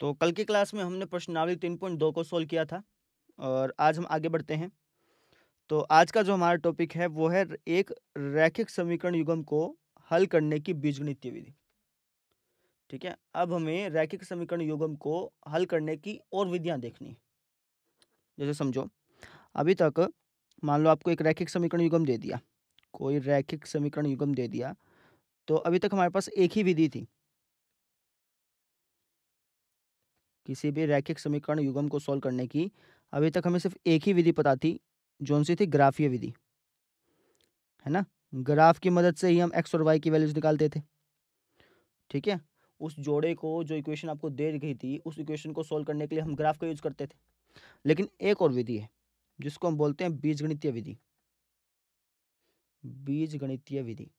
तो कल की क्लास में हमने प्रश्नावली तीन पॉइंट दो को सोल्व किया था और आज हम आगे बढ़ते हैं तो आज का जो हमारा टॉपिक है वो है एक रैखिक समीकरण युगम को हल करने की बीजगणितीय विधि ठीक है अब हमें रैखिक समीकरण युगम को हल करने की और विधियां देखनी है जैसे समझो अभी तक मान लो आपको एक रैखिक समीकरण युगम दे दिया कोई रैखिक समीकरण युगम दे दिया तो अभी तक हमारे पास एक ही विधि थी किसी भी रैखिक समीकरण युगम को सॉल्व करने की अभी तक हमें सिर्फ एक ही विधि पता थी जो सी थी ग्राफीय विधि है ना ग्राफ की मदद से ही हम एक्स और वाई की वैल्यूज निकालते थे ठीक है उस जोड़े को जो इक्वेशन आपको दे गई थी उस इक्वेशन को सोल्व करने के लिए हम ग्राफ का यूज करते थे लेकिन एक और विधि है जिसको हम बोलते हैं बीज गणितीय विधि बीज गणितीय विधि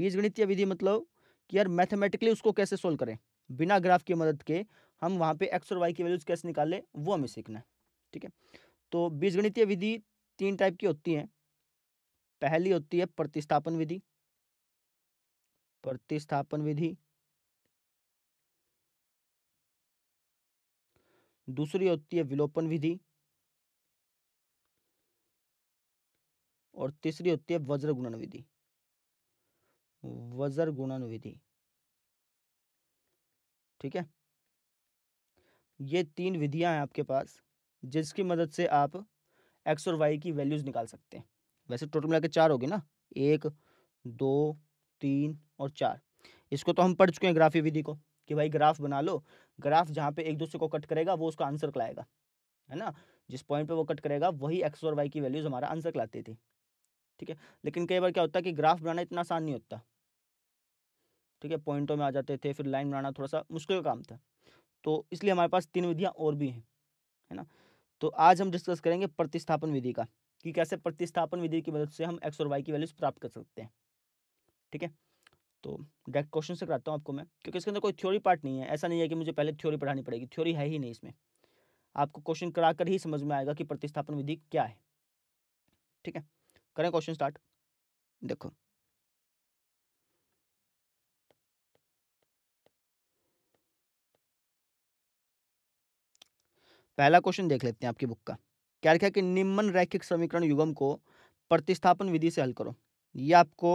बीज गणितीय विधि मतलब कि यार मैथमेटिकली उसको कैसे सोल्व करें बिना ग्राफ की मदद के हम वहाँ पे एक्स और वाई की वैल्यूज कैसे निकाले वो हमें सीखना है ठीक है तो बीजगणितीय विधि तीन टाइप की होती है पहली होती है प्रतिस्थापन विधि प्रतिस्थापन विधि दूसरी होती है विलोपन विधि और तीसरी होती है वज्र गुणन विधि वज्र गुणन विधि ठीक है ये तीन विधियां हैं आपके पास जिसकी मदद से आप एक्स और वाई की वैल्यूज़ निकाल सकते हैं वैसे टोटल मिला के चार होगी ना एक दो तीन और चार इसको तो हम पढ़ चुके हैं ग्राफी विधि को कि भाई ग्राफ बना लो ग्राफ जहाँ पे एक दूसरे को कट करेगा वो उसका आंसर कराएगा है ना जिस पॉइंट पे वो कट करेगा वही एक्स और वाई की वैल्यूज़ हमारा आंसर कहलाती थी ठीक है लेकिन कई बार क्या होता है कि ग्राफ बनाना इतना आसान नहीं होता ठीक है पॉइंटों में आ जाते थे फिर लाइन बनाना थोड़ा सा मुश्किल का काम था तो इसलिए हमारे पास तीन विधियाँ और भी हैं है ना तो आज हम डिस्कस करेंगे प्रतिस्थापन विधि का कि कैसे प्रतिस्थापन विधि की मदद से हम एक्स और वाई की वैल्यूज प्राप्त कर सकते हैं ठीक है तो डायरेक्ट क्वेश्चन से कराता हूँ आपको मैं क्योंकि इसके अंदर कोई थ्योरी पार्ट नहीं है ऐसा नहीं है कि मुझे पहले थ्योरी पढ़ानी पड़ेगी थ्योरी है ही नहीं इसमें आपको क्वेश्चन करा कर ही समझ में आएगा कि प्रतिस्थापन विधि क्या है ठीक है करें क्वेश्चन स्टार्ट देखो पहला क्वेश्चन देख लेते हैं आपकी बुक का क्या लिखा है कि निम्न रैखिक समीकरण युगम को प्रतिस्थापन विधि से हल करो ये आपको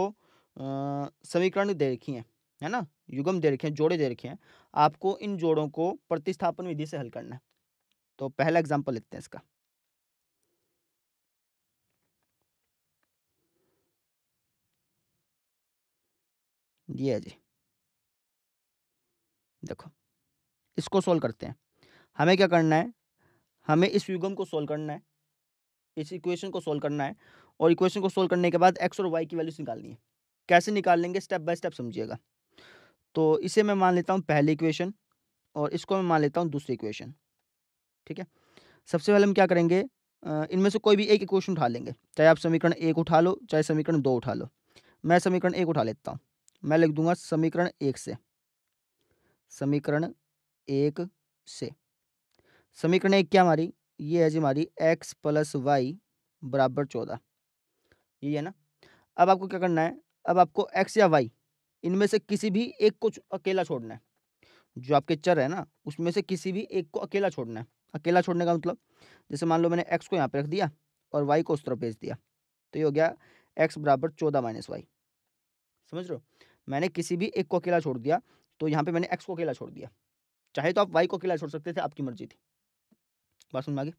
समीकरण दे रखी हैं है ना युगम दे रखे हैं जोड़े दे रखे हैं आपको इन जोड़ों को प्रतिस्थापन विधि से हल करना है तो पहला एग्जाम्पल लेते हैं इसका ये जी देखो इसको सोल्व करते हैं हमें क्या करना है हमें इस युगम को सोल्व करना है इस इक्वेशन को सोल्व करना है और इक्वेशन को सोल्व करने के बाद एक्स और वाई की वैल्यूज निकालनी है कैसे निकाल लेंगे स्टेप बाय स्टेप समझिएगा तो इसे मैं मान लेता हूँ पहली इक्वेशन और इसको मैं मान लेता हूँ दूसरी इक्वेशन ठीक है सबसे पहले हम क्या करेंगे इनमें से कोई भी एक इक्वेशन उठा लेंगे चाहे आप समीकरण एक उठा लो चाहे समीकरण दो उठा लो मैं समीकरण एक उठा लेता हूँ मैं लिख दूंगा समीकरण एक से समीकरण एक से समीकरण एक क्या हमारी ये है जी हमारी एक्स प्लस वाई बराबर चौदह यही है ना अब आपको क्या करना है अब आपको एक्स या वाई इनमें से किसी भी एक को अकेला छोड़ना है जो आपके चर है ना उसमें से किसी भी एक को अकेला छोड़ना है अकेला छोड़ने का मतलब जैसे मान लो मैंने एक्स को यहाँ पे रख दिया और वाई को उस तरफ भेज दिया तो ये हो गया एक्स बराबर चौदह माइनस वाई समझ रहे हो मैंने किसी भी एक को अकेला छोड़ दिया तो यहाँ पे मैंने एक्स को अकेला छोड़ दिया चाहे तो आप वाई को अकेला छोड़ सकते थे आपकी मर्जी थी बात समझ में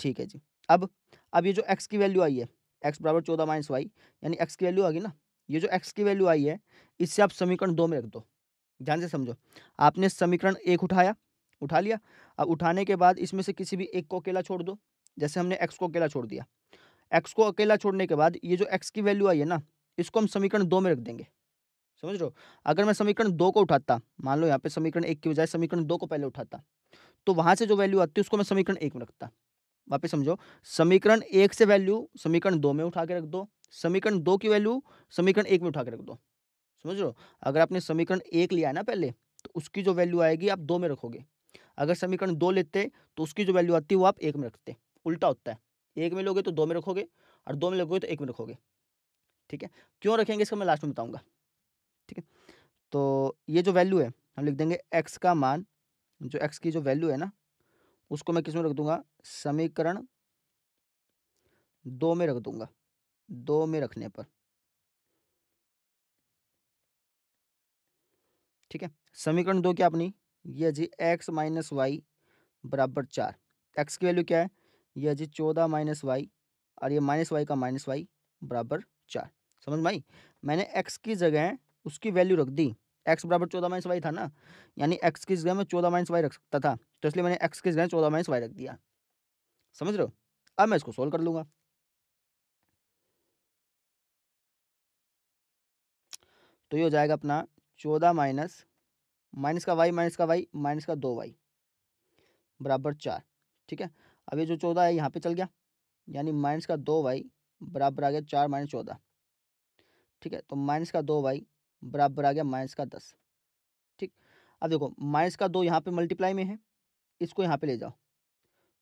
ठीक है जी अब अब ये जो एक्स की वैल्यू आई है एक्स बराबर चौदह माइनस वाई यानी एक्स की वैल्यू आ गई ना ये जो एक्स की वैल्यू आई है इससे आप समीकरण दो में रख दो ध्यान से समझो आपने समीकरण एक उठाया उठा लिया अब उठाने के बाद इसमें से किसी भी एक को अकेला छोड़ दो जैसे हमने एक्स को अकेला छोड़ दिया एक्स को अकेला छोड़ने के बाद ये जो एक्स की वैल्यू आई है ना इसको हम समीकरण दो में रख देंगे समझ लो अगर मैं समीकरण दो को उठाता मान लो यहाँ पे समीकरण एक की बजाय समीकरण दो को पहले उठाता तो वहां से जो वैल्यू आती है उसको मैं समीकरण एक में रखता वापस समझो समीकरण एक से वैल्यू समीकरण दो में उठा के रख दो समीकरण दो की वैल्यू समीकरण एक में उठा के रख दो समझ लो अगर आपने समीकरण एक लिया है ना पहले तो उसकी जो वैल्यू आएगी आप दो में रखोगे अगर समीकरण दो लेते तो उसकी जो वैल्यू आती है वो आप एक में रखते उल्टा होता है एक में लोगे तो दो में रखोगे और दो में लोगे तो एक में रखोगे ठीक है क्यों रखेंगे इसका मैं लास्ट में बताऊंगा ठीक है तो ये जो वैल्यू है हम लिख देंगे एक्स का मान जो एक्स की जो वैल्यू है ना उसको मैं किस में रख दूंगा समीकरण दो में रख दूंगा दो में रखने पर ठीक है समीकरण दो क्या अपनी यह जी एक्स माइनस वाई बराबर चार एक्स की वैल्यू क्या है यह जी चौदह माइनस वाई और ये माइनस वाई का माइनस वाई बराबर चार समझ में आई मैंने एक्स की जगह उसकी वैल्यू रख दी एक्स बराबर चौदह माइनस वाई था ना यानी एक्स की जगह में चौदह माइनस वाई रख सकता था तो इसलिए मैंने एक्स की जगह चौदह माइनस वाई रख दिया समझ रहे हो अब मैं इसको सोल्व कर लूँगा तो ये हो जाएगा अपना चौदह माइनस माइनस का वाई माइनस का वाई माइनस का दो वाई बराबर चार ठीक है अब ये जो चौदह है यहाँ पे चल गया यानी माइनस का दो वाई बराबर आ गया चार माइनस चौदह ठीक है तो माइनस का दो वाई बराबर आ गया माइनस का दस ठीक अब देखो माइनस का दो यहाँ पे मल्टीप्लाई में है इसको यहाँ पे ले जाओ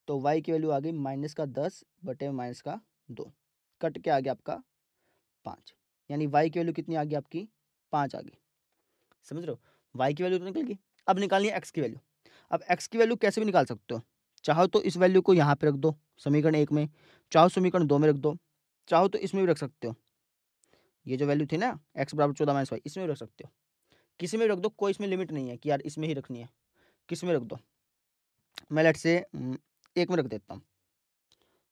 तो वाई की वैल्यू आ गई माइनस का दस बटे माइनस का दो कट के आ गया आपका पाँच यानी वाई की वैल्यू कितनी आ गई आपकी पाँच आ गई समझ रहे हो वाई की वैल्यू तो निकल गई अब निकालनी है एक्स की वैल्यू अब एक्स की वैल्यू कैसे भी निकाल सकते हो चाहो तो इस वैल्यू को यहाँ पर रख दो समीकरण एक में चाहो समीकरण दो में रख दो चाहो तो इसमें भी रख सकते हो ये जो वैल्यू थी ना एक्स बराबर चौदह माइनस वाई इसमें भी रख सकते हो किसी में रख दो कोई इसमें लिमिट नहीं है कि यार इसमें ही रखनी है किस में रख दो मैं लेट से हम्म, एक में रख देता हूँ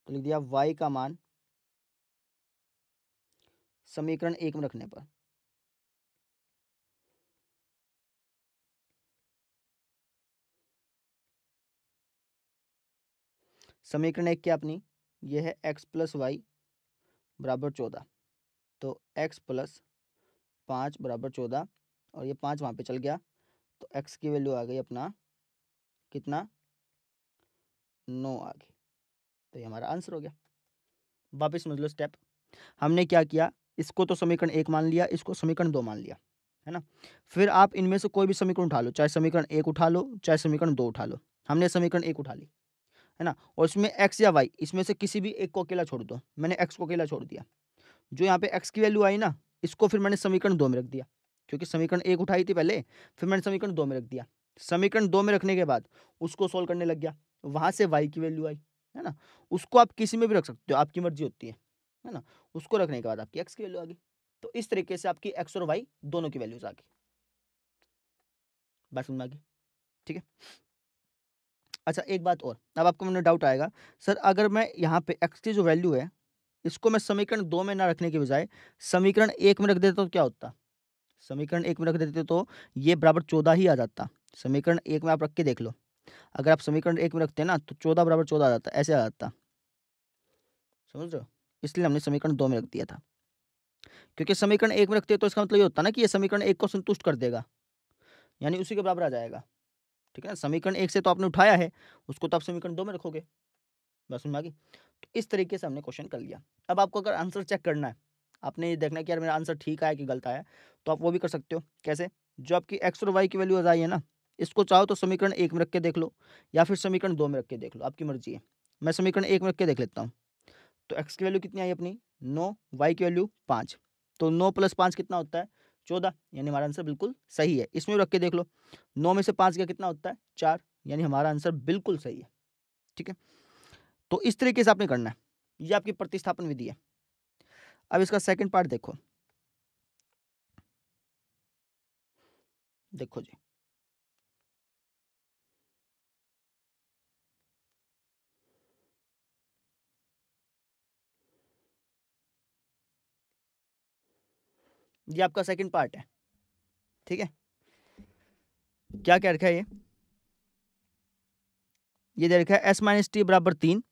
तो लिख दिया वाई का मान समीकरण एक में रखने पर समीकरण एक क्या अपनी यह है एक्स प्लस वाई बराबर चौदह तो एक्स प्लस पाँच बराबर चौदह और ये पाँच वहाँ पे चल गया तो एक्स की वैल्यू आ गई अपना कितना नौ आ गई तो ये हमारा आंसर हो गया वापस समझ लो स्टेप हमने क्या किया इसको तो समीकरण एक मान लिया इसको समीकरण दो मान लिया है ना फिर आप इनमें से कोई भी समीकरण उठा लो चाहे समीकरण एक उठा लो चाहे समीकरण दो उठा लो हमने समीकरण एक उठा ली है ना और इसमें एक्स या वाई इसमें से किसी भी एक को अकेला छोड़ दो मैंने एक्स को अकेला छोड़ दिया जो यहाँ पे एक्स की वैल्यू आई ना इसको फिर मैंने समीकरण दो में रख दिया क्योंकि समीकरण एक उठाई थी पहले फिर मैंने समीकरण दो में रख दिया समीकरण दो में रखने के बाद उसको सोल्व करने लग गया वहाँ से वाई की वैल्यू आई है ना उसको आप किसी में भी रख सकते हो आपकी मर्जी होती है है ना उसको रखने के बाद आपकी एक्स की वैल्यू आ गई तो इस तरीके से आपकी एक्स और वाई दोनों की वैल्यूज आ गई बात समझ में ठीक है अच्छा एक बात और अब आपको मैंने डाउट आएगा सर अगर मैं यहाँ पे एक्स की जो वैल्यू है इसको मैं समीकरण दो में ना रखने के बजाय समीकरण एक में रख देता तो क्या होता समीकरण एक में रख देते तो ये बराबर चौदह ही आ जाता समीकरण एक में आप रख के देख लो अगर आप समीकरण एक में रखते हैं ना तो चौदह बराबर चौदह आ जाता ऐसे आ जाता समझ लो इसलिए हमने समीकरण दो में रख दिया था क्योंकि समीकरण एक में रखते हैं तो इसका मतलब ये होता ना कि ये समीकरण एक को संतुष्ट कर देगा यानी उसी के बराबर आ जाएगा ठीक है ना समीकरण एक से तो आपने उठाया है उसको तो आप समीकरण दो में रखोगे बस मागी इस तरीके से हमने क्वेश्चन कर लिया अब आपको अगर आंसर चेक करना है आपने ये देखना है कि यार मेरा आंसर ठीक आया कि गलत आया तो आप वो भी कर सकते हो कैसे जो आपकी एक्स और वाई की वैल्यूज आई है ना इसको चाहो तो समीकरण एक में रख के देख लो या फिर समीकरण दो में रख के देख लो आपकी मर्जी है मैं समीकरण एक में रख के देख लेता हूँ तो एक्स की वैल्यू कितनी आई अपनी नौ वाई की वैल्यू पाँच तो नौ प्लस पाँच कितना होता है चौदह यानी हमारा आंसर बिल्कुल सही है इसमें रख के देख लो नौ में से पाँच का कितना होता है चार यानी हमारा आंसर बिल्कुल सही है ठीक है तो इस तरीके से आपने करना है ये आपकी प्रतिस्थापन विधि है अब इसका सेकंड पार्ट देखो देखो जी ये आपका सेकंड पार्ट है ठीक है क्या क्या रखा है ये ये दे रखा है एस माइनस टी बराबर तीन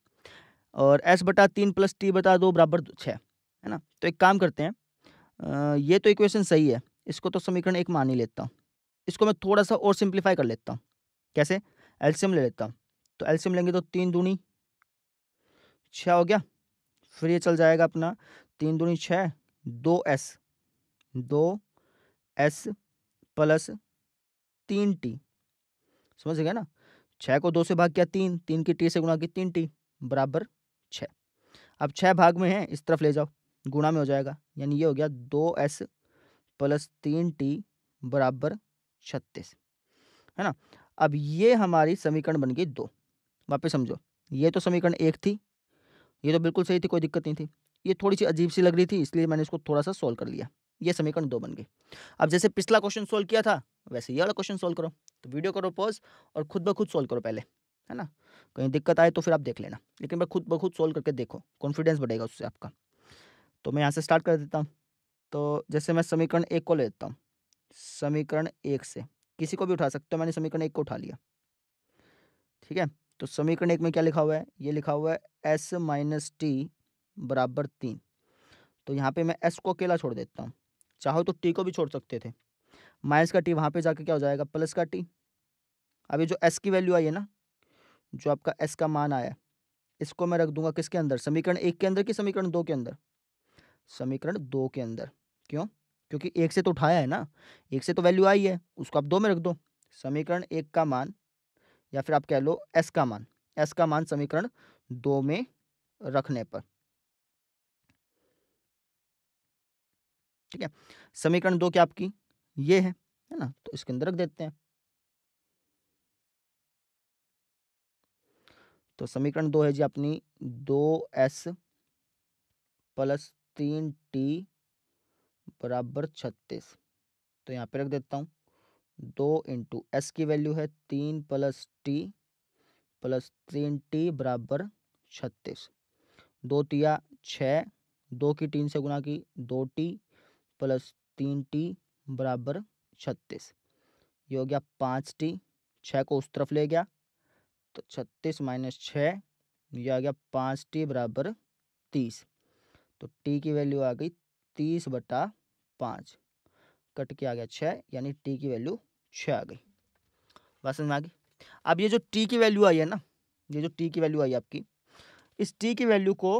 और एस बटा तीन प्लस टी बटा दो बराबर छः है ना तो एक काम करते हैं ये तो इक्वेशन सही है इसको तो समीकरण एक मान ही लेता हूँ इसको मैं थोड़ा सा और सिंप्लीफाई कर लेता हूँ कैसे एल्शियम ले लेता हूँ तो एल्शियम लेंगे तो तीन दूनी छः हो गया फिर ये चल जाएगा अपना तीन दूनी छः दो एस दो एस प्लस तीन टी समझ गए ना छः को दो से भाग किया तीन तीन की टी से गुणा की तीन टी बराबर अब छः भाग में है इस तरफ ले जाओ गुणा में हो जाएगा यानी ये हो गया दो एस प्लस तीन टी बराबर छत्तीस है ना अब ये हमारी समीकरण बन गई दो वापस समझो ये तो समीकरण एक थी ये तो बिल्कुल सही थी कोई दिक्कत नहीं थी ये थोड़ी सी अजीब सी लग रही थी इसलिए मैंने इसको थोड़ा सा सोल्व कर लिया ये समीकरण दो बन गई अब जैसे पिछला क्वेश्चन सोल्व किया था वैसे ये वाला क्वेश्चन सोल्व करो तो वीडियो करो पॉज और खुद ब खुद सोल्व करो पहले है ना कहीं दिक्कत आए तो फिर आप देख लेना लेकिन खुद ब खुद सोल्व करके देखो कॉन्फिडेंस बढ़ेगा उससे आपका तो मैं यहाँ से स्टार्ट कर देता हूँ तो जैसे मैं समीकरण एक को ले देता हूँ समीकरण एक से किसी को भी उठा सकते हो मैंने समीकरण एक को उठा लिया ठीक है तो समीकरण एक में क्या लिखा हुआ है ये लिखा हुआ है एस माइनस टी बराबर तीन तो यहाँ पे मैं एस को अकेला छोड़ देता हूँ चाहो तो टी को भी छोड़ सकते थे माइनस का टी वहाँ पे जाके क्या हो जाएगा प्लस का टी अभी जो एस की वैल्यू आई है ना जो आपका एस का मान आया इसको मैं रख दूंगा किसके अंदर समीकरण एक के अंदर कि समीकरण दो के अंदर समीकरण दो के अंदर क्यों क्योंकि एक से तो उठाया है ना एक से तो वैल्यू आई है उसको आप दो में रख दो समीकरण एक का मान या फिर आप कह लो एस का मान एस का मान समीकरण दो में रखने पर ठीक है समीकरण दो क्या आपकी ये है है ना तो इसके अंदर रख देते हैं तो समीकरण दो है जी अपनी दो एस प्लस तीन टी बराबर छत्तीस तो यहाँ पे रख देता हूँ दो इंटू एस की वैल्यू है तीन प्लस टी प्लस तीन टी बराबर छत्तीस दो तिया छः दो की तीन से गुना की दो टी प्लस तीन टी बराबर छत्तीस ये हो गया पाँच टी छः को उस तरफ ले गया तो छत्तीस माइनस छः यह आ गया पाँच टी बराबर तीस तो टी की वैल्यू आ गई तीस बटा पाँच कट के आ गया छः यानी टी की वैल्यू छः आ गई बात समझ में आ गई अब ये जो टी की वैल्यू आई है ना ये जो टी की वैल्यू आई आपकी इस टी की वैल्यू को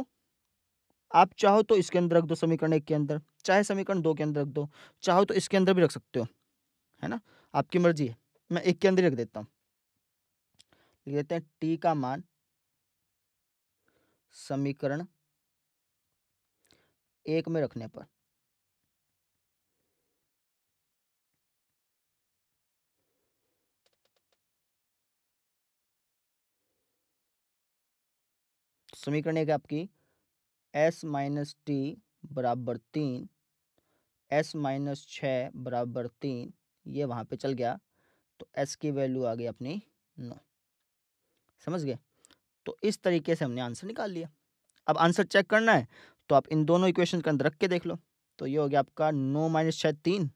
आप चाहो तो इसके अंदर रख दो समीकरण एक के अंदर चाहे समीकरण दो के अंदर रख दो चाहो तो इसके अंदर भी रख सकते हो है ना आपकी मर्जी है मैं एक के अंदर ही रख देता हूँ लेते हैं टी का मान समीकरण एक में रखने पर समीकरण एक आपकी एस माइनस टी बराबर तीन एस माइनस छ बराबर तीन ये वहां पे चल गया तो एस की वैल्यू आ गई अपनी नौ समझ गए तो इस तरीके से हमने आंसर निकाल लिया अब आंसर चेक करना है तो आप इन दोनों इक्वेशन के अंदर रख के देख लो तो ये हो गया आपका नौ माइनस छः तीन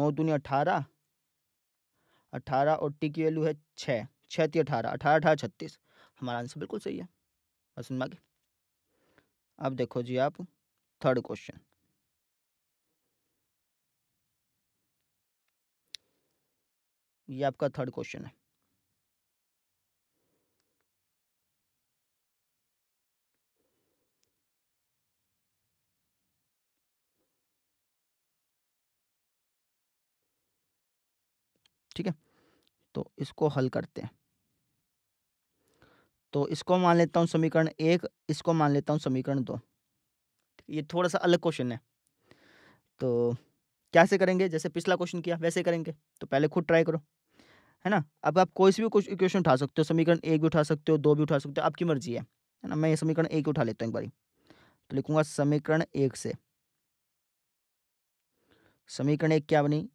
नौ दूनी अठारह अठारह और टी की वैल्यू है छः छः ती अठारह अठारह अठारह छत्तीस हमारा आंसर बिल्कुल सही है बस बाकी अब देखो जी आप थर्ड क्वेश्चन ये आपका थर्ड क्वेश्चन है तो इसको हल करते हैं तो इसको मान लेता हूँ समीकरण एक इसको मान लेता हूँ समीकरण दो ये थोड़ा सा अलग क्वेश्चन है तो कैसे करेंगे जैसे पिछला क्वेश्चन किया वैसे करेंगे तो पहले खुद ट्राई करो है ना अब आप कोई भी कुछ इक्वेशन उठा सकते हो समीकरण एक भी उठा सकते हो दो भी उठा सकते हो आपकी मर्जी है है ना मैं ये समीकरण एक उठा लेता हूँ एक बारी तो लिखूंगा समीकरण एक से समीकरण एक क्या बनी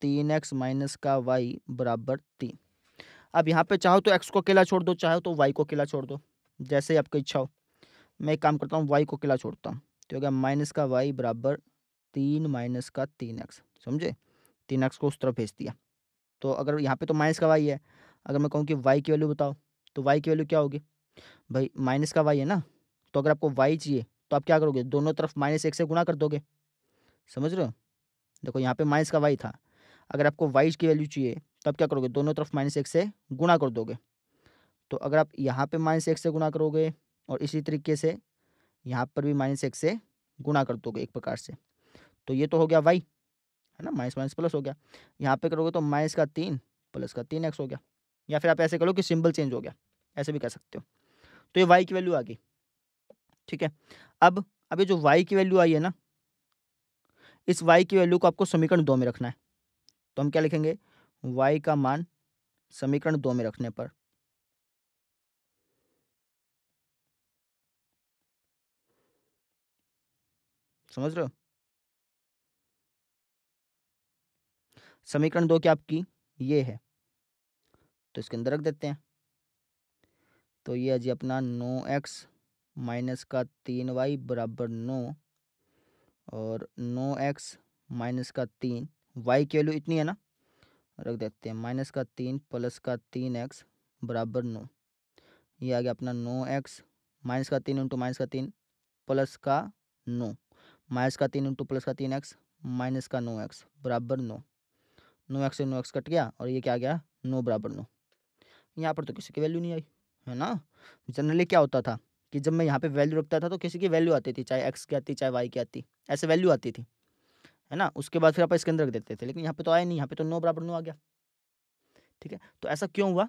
तीन एक्स माइनस का वाई बराबर तीन अब यहाँ पे चाहो तो एक्स को अकेला छोड़ दो चाहो तो वाई को अकेला छोड़ दो जैसे ही आपकी इच्छा हो मैं एक काम करता हूँ वाई को अकेला छोड़ता हूँ तो हो गया माइनस का वाई बराबर तीन माइनस का तीन एक्स समझे तीन एक्स को उस तरफ भेज दिया तो अगर यहाँ पे तो माइनस का वाई है अगर मैं कहूँ कि वाई की वैल्यू बताओ तो वाई की वैल्यू क्या होगी भाई माइनस का वाई है ना तो अगर आपको वाई चाहिए तो आप क्या करोगे दोनों तरफ माइनस एक से गुणा कर दोगे समझ रहे हो देखो यहाँ पे माइनस का वाई था अगर आपको वाई की वैल्यू चाहिए तो आप क्या करोगे दोनों तरफ माइनस एक से गुणा कर दोगे तो अगर आप यहाँ पे माइनस एक से गुणा करोगे और इसी तरीके से यहाँ पर भी माइनस एक से गुणा कर दोगे एक प्रकार से तो ये तो हो गया वाई है ना माइनस माइनस प्लस हो गया यहाँ पे करोगे तो माइनस का तीन प्लस का तीन एक्स हो गया या फिर आप ऐसे करो कि सिंबल चेंज हो गया ऐसे भी कर सकते हो तो ये वाई की वैल्यू आ गई ठीक है अब अभी जो वाई की वैल्यू आई है ना इस वाई की वैल्यू को आपको समीकरण दो में रखना है तो हम क्या लिखेंगे y का मान समीकरण दो में रखने पर समझ रहे हो समीकरण दो क्या आपकी ये है तो इसके अंदर रख देते हैं तो ये जी अपना नो एक्स माइनस का तीन वाई बराबर नो और नो एक्स माइनस का तीन वाई की वैल्यू इतनी है ना रख देते हैं माइनस का तीन प्लस का तीन एक्स बराबर नौ ये आ गया अपना नौ एक्स माइनस का तीन इंटू माइनस का तीन प्लस का नौ माइनस का तीन इंटू प्लस का तीन एक्स माइनस का नौ एक्स बराबर नौ नौ एक्स से नौ एक्स कट गया और ये क्या गया नौ बराबर नौ यहाँ पर तो किसी की वैल्यू नहीं आई है ना जनरली क्या होता था कि जब मैं यहाँ पर वैल्यू रखता था तो किसी की वैल्यू आती थी चाहे एक्स की आती चाहे वाई की आती ऐसे वैल्यू आती थी है ना उसके बाद फिर आप इसके अंदर रख देते थे लेकिन यहाँ पे तो आया नहीं यहाँ पे तो नो बराबर नो आ गया ठीक है तो ऐसा क्यों हुआ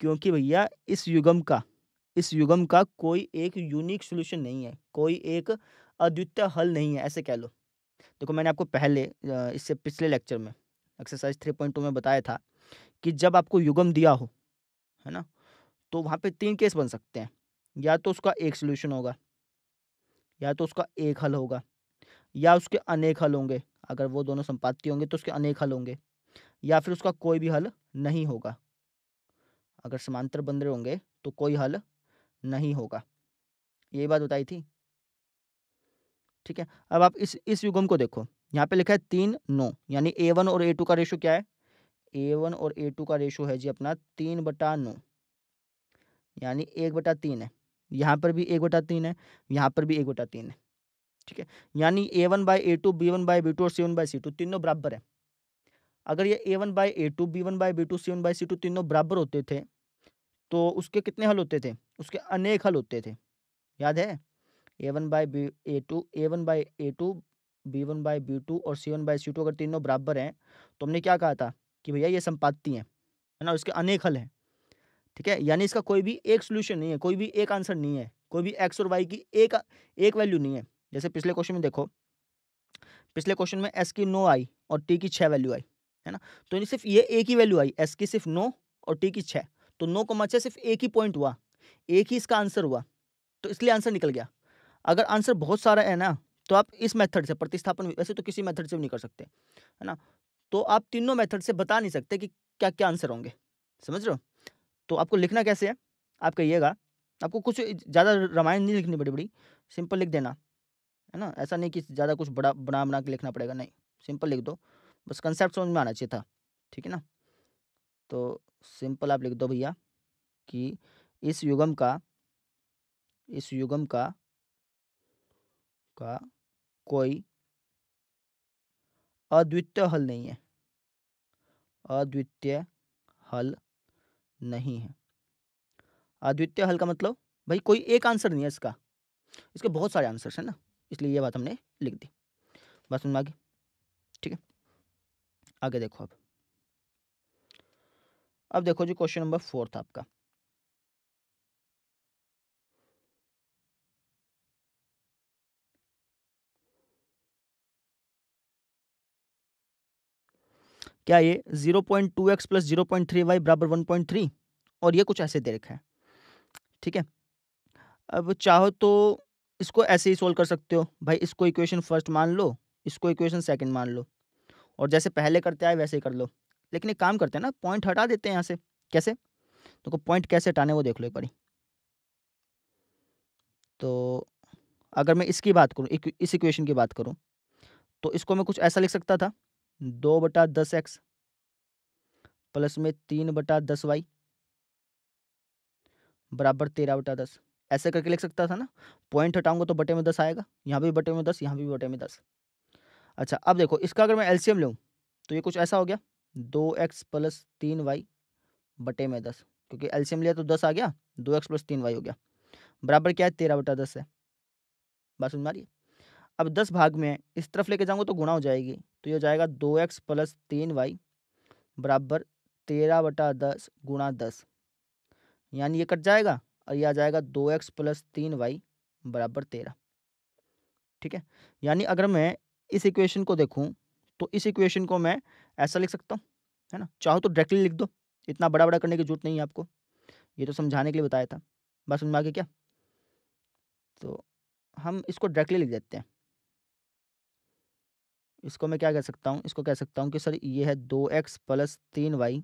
क्योंकि भैया इस युगम का इस युगम का कोई एक यूनिक सोल्यूशन नहीं है कोई एक अद्वितीय हल नहीं है ऐसे कह लो देखो मैंने आपको पहले इससे पिछले लेक्चर में एक्सरसाइज थ्री पॉइंट टू में बताया था कि जब आपको युगम दिया हो है ना तो वहाँ पे तीन केस बन सकते हैं या तो उसका एक सोल्यूशन होगा या तो उसका एक हल होगा या उसके अनेक हल होंगे अगर वो दोनों संपात्ति होंगे तो उसके अनेक हल होंगे या फिर उसका कोई भी हल नहीं होगा अगर समांतर बन रहे होंगे तो कोई हल नहीं होगा ये बात बताई थी ठीक है अब आप इस इस युगम को देखो यहाँ पे लिखा है तीन नौ यानी ए वन और ए टू का रेशो क्या है ए वन और ए टू का रेशो है जी अपना तीन बटा नौ यानी एक बटा तीन है यहाँ पर भी एक बटा तीन है यहाँ पर भी एक बटा तीन है ठीक है यानी A one by A two B one by B two और C one by C two तीनों बराबर है अगर ये A one by A two B one by B two C one by C two तीनों बराबर होते थे तो उसके कितने हल होते थे उसके अनेक हल होते थे याद है A one by B A two A one by A two B one by B two और C one by C two अगर तीनों बराबर हैं तो हमने क्या कहा था कि भैया ये संपाती हैं है ना उसके अनेक हल हैं ठीक है यानी इसका कोई भी एक सोल्यूशन नहीं है कोई भी एक आंसर नहीं है कोई भी एक्स और वाई की एक एक वैल्यू नहीं है जैसे पिछले क्वेश्चन में देखो पिछले क्वेश्चन में एस की नो आई और टी की छः वैल्यू आई है ना तो सिर्फ ये एक ही वैल्यू आई एस की सिर्फ नो और टी की छः तो नो को मचे सिर्फ एक ही पॉइंट हुआ एक ही इसका आंसर हुआ तो इसलिए आंसर निकल गया अगर आंसर बहुत सारा है ना तो आप इस मेथड से प्रतिस्थापन वैसे तो किसी मेथड से भी नहीं कर सकते है ना तो आप तीनों मेथड से बता नहीं सकते कि क्या क्या आंसर होंगे समझ रहे हो तो आपको लिखना कैसे है आप कहिएगा आपको कुछ ज़्यादा रामायण नहीं लिखनी बड़ी बड़ी सिंपल लिख देना है ना ऐसा नहीं कि ज़्यादा कुछ बड़ा बना बना के लिखना पड़ेगा नहीं सिंपल लिख दो बस कंसेप्ट समझ में आना चाहिए था ठीक है ना तो सिंपल आप लिख दो भैया कि इस युगम का इस युगम का का कोई अद्वितीय हल नहीं है अद्वितीय हल नहीं है अद्वितीय हल का मतलब भाई कोई एक आंसर नहीं है इसका इसके बहुत सारे आंसर्स हैं ना इसलिए ये बात हमने लिख दी बात समझ में आगे ठीक है आगे देखो अब अब देखो जी क्वेश्चन नंबर फोर था आपका क्या ये zero point two x plus zero point three y बराबर वन पॉइंट थ्री और ये कुछ ऐसे दे रखा है ठीक है अब चाहो तो इसको ऐसे ही सोल्व कर सकते हो भाई इसको इक्वेशन फर्स्ट मान लो इसको इक्वेशन सेकंड मान लो और जैसे पहले करते आए वैसे ही कर लो लेकिन एक काम करते हैं ना पॉइंट हटा देते हैं यहाँ से कैसे देखो को पॉइंट कैसे हटाने वो देख लो एक बारी तो अगर मैं इसकी बात करूँ इस इक्वेशन की बात करूँ तो इसको मैं कुछ ऐसा लिख सकता था दो बटा दस एक्स प्लस में तीन बटा दस वाई बराबर तेरह बटा दस ऐसे करके लिख सकता था ना पॉइंट हटाऊंगा तो बटे में दस आएगा यहाँ भी बटे में दस यहाँ भी बटे में दस अच्छा अब देखो इसका अगर मैं एलसीएम लूँ तो ये कुछ ऐसा हो गया दो एक्स प्लस तीन वाई बटे में दस क्योंकि एलसीएम लिया तो दस आ गया दो एक्स प्लस तीन वाई हो गया बराबर क्या है तेरह बटा दस है बात समझ मारिए अब दस भाग में इस तरफ लेके जाऊँगा तो गुणा हो जाएगी तो ये हो जाएगा दो एक्स प्लस तीन वाई बराबर तेरह बटा दस गुणा दस यानी ये कट जाएगा और यह आ जाएगा दो एक्स प्लस तीन वाई बराबर तेरह ठीक है यानी अगर मैं इस इक्वेशन को देखूं तो इस इक्वेशन को मैं ऐसा लिख सकता हूँ है ना चाहो तो डायरेक्टली लिख दो इतना बड़ा बड़ा करने की जरूरत नहीं है आपको ये तो समझाने के लिए बताया था बस समझ में आगे क्या तो हम इसको डायरेक्टली लिख देते हैं इसको मैं क्या कह सकता हूँ इसको कह सकता हूँ कि सर ये है दो एक्स प्लस तीन वाई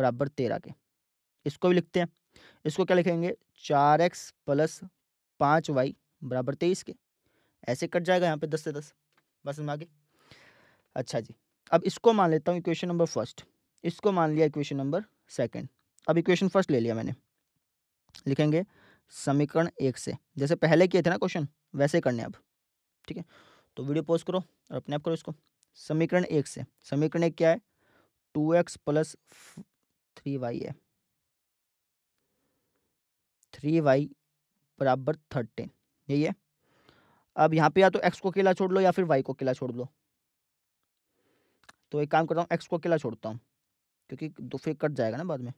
बराबर तेरह के इसको भी लिखते हैं इसको क्या लिखेंगे चार एक्स प्लस पाँच वाई बराबर तेईस के ऐसे कट जाएगा यहाँ पे दस से दस बस में आगे अच्छा जी अब इसको मान लेता हूँ इक्वेशन नंबर फर्स्ट इसको मान लिया इक्वेशन नंबर सेकेंड अब इक्वेशन फर्स्ट ले लिया मैंने लिखेंगे समीकरण एक से जैसे पहले किए थे ना क्वेश्चन वैसे करने अब ठीक है तो वीडियो पॉज करो और अपने आप करो इसको समीकरण एक से समीकरण एक क्या है two x plus three y है थ्री वाई बराबर थर्टीन यही है अब यहाँ पे या तो एक्स को अकेला छोड़ लो या फिर वाई को अकेला छोड़ लो तो एक काम करता हूँ एक्स को अकेला छोड़ता हूँ क्योंकि दो फिर कट जाएगा ना बाद में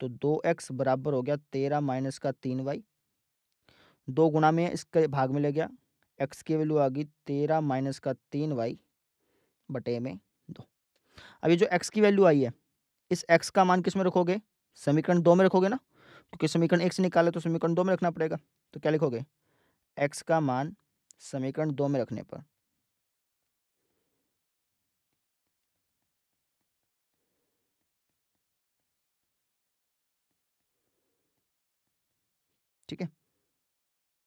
तो दो एक्स बराबर हो गया तेरह माइनस का तीन वाई दो गुणा में इसके भाग में ले गया एक्स की वैल्यू आ गई तेरह माइनस का तीन वाई बटे में दो अभी जो एक्स की वैल्यू आई है इस एक्स का मान किस में रखोगे समीकरण दो में रखोगे ना क्योंकि समीकरण एक से निकाले तो समीकरण दो में रखना पड़ेगा तो क्या लिखोगे एक्स का मान समीकरण दो में रखने पर ठीक है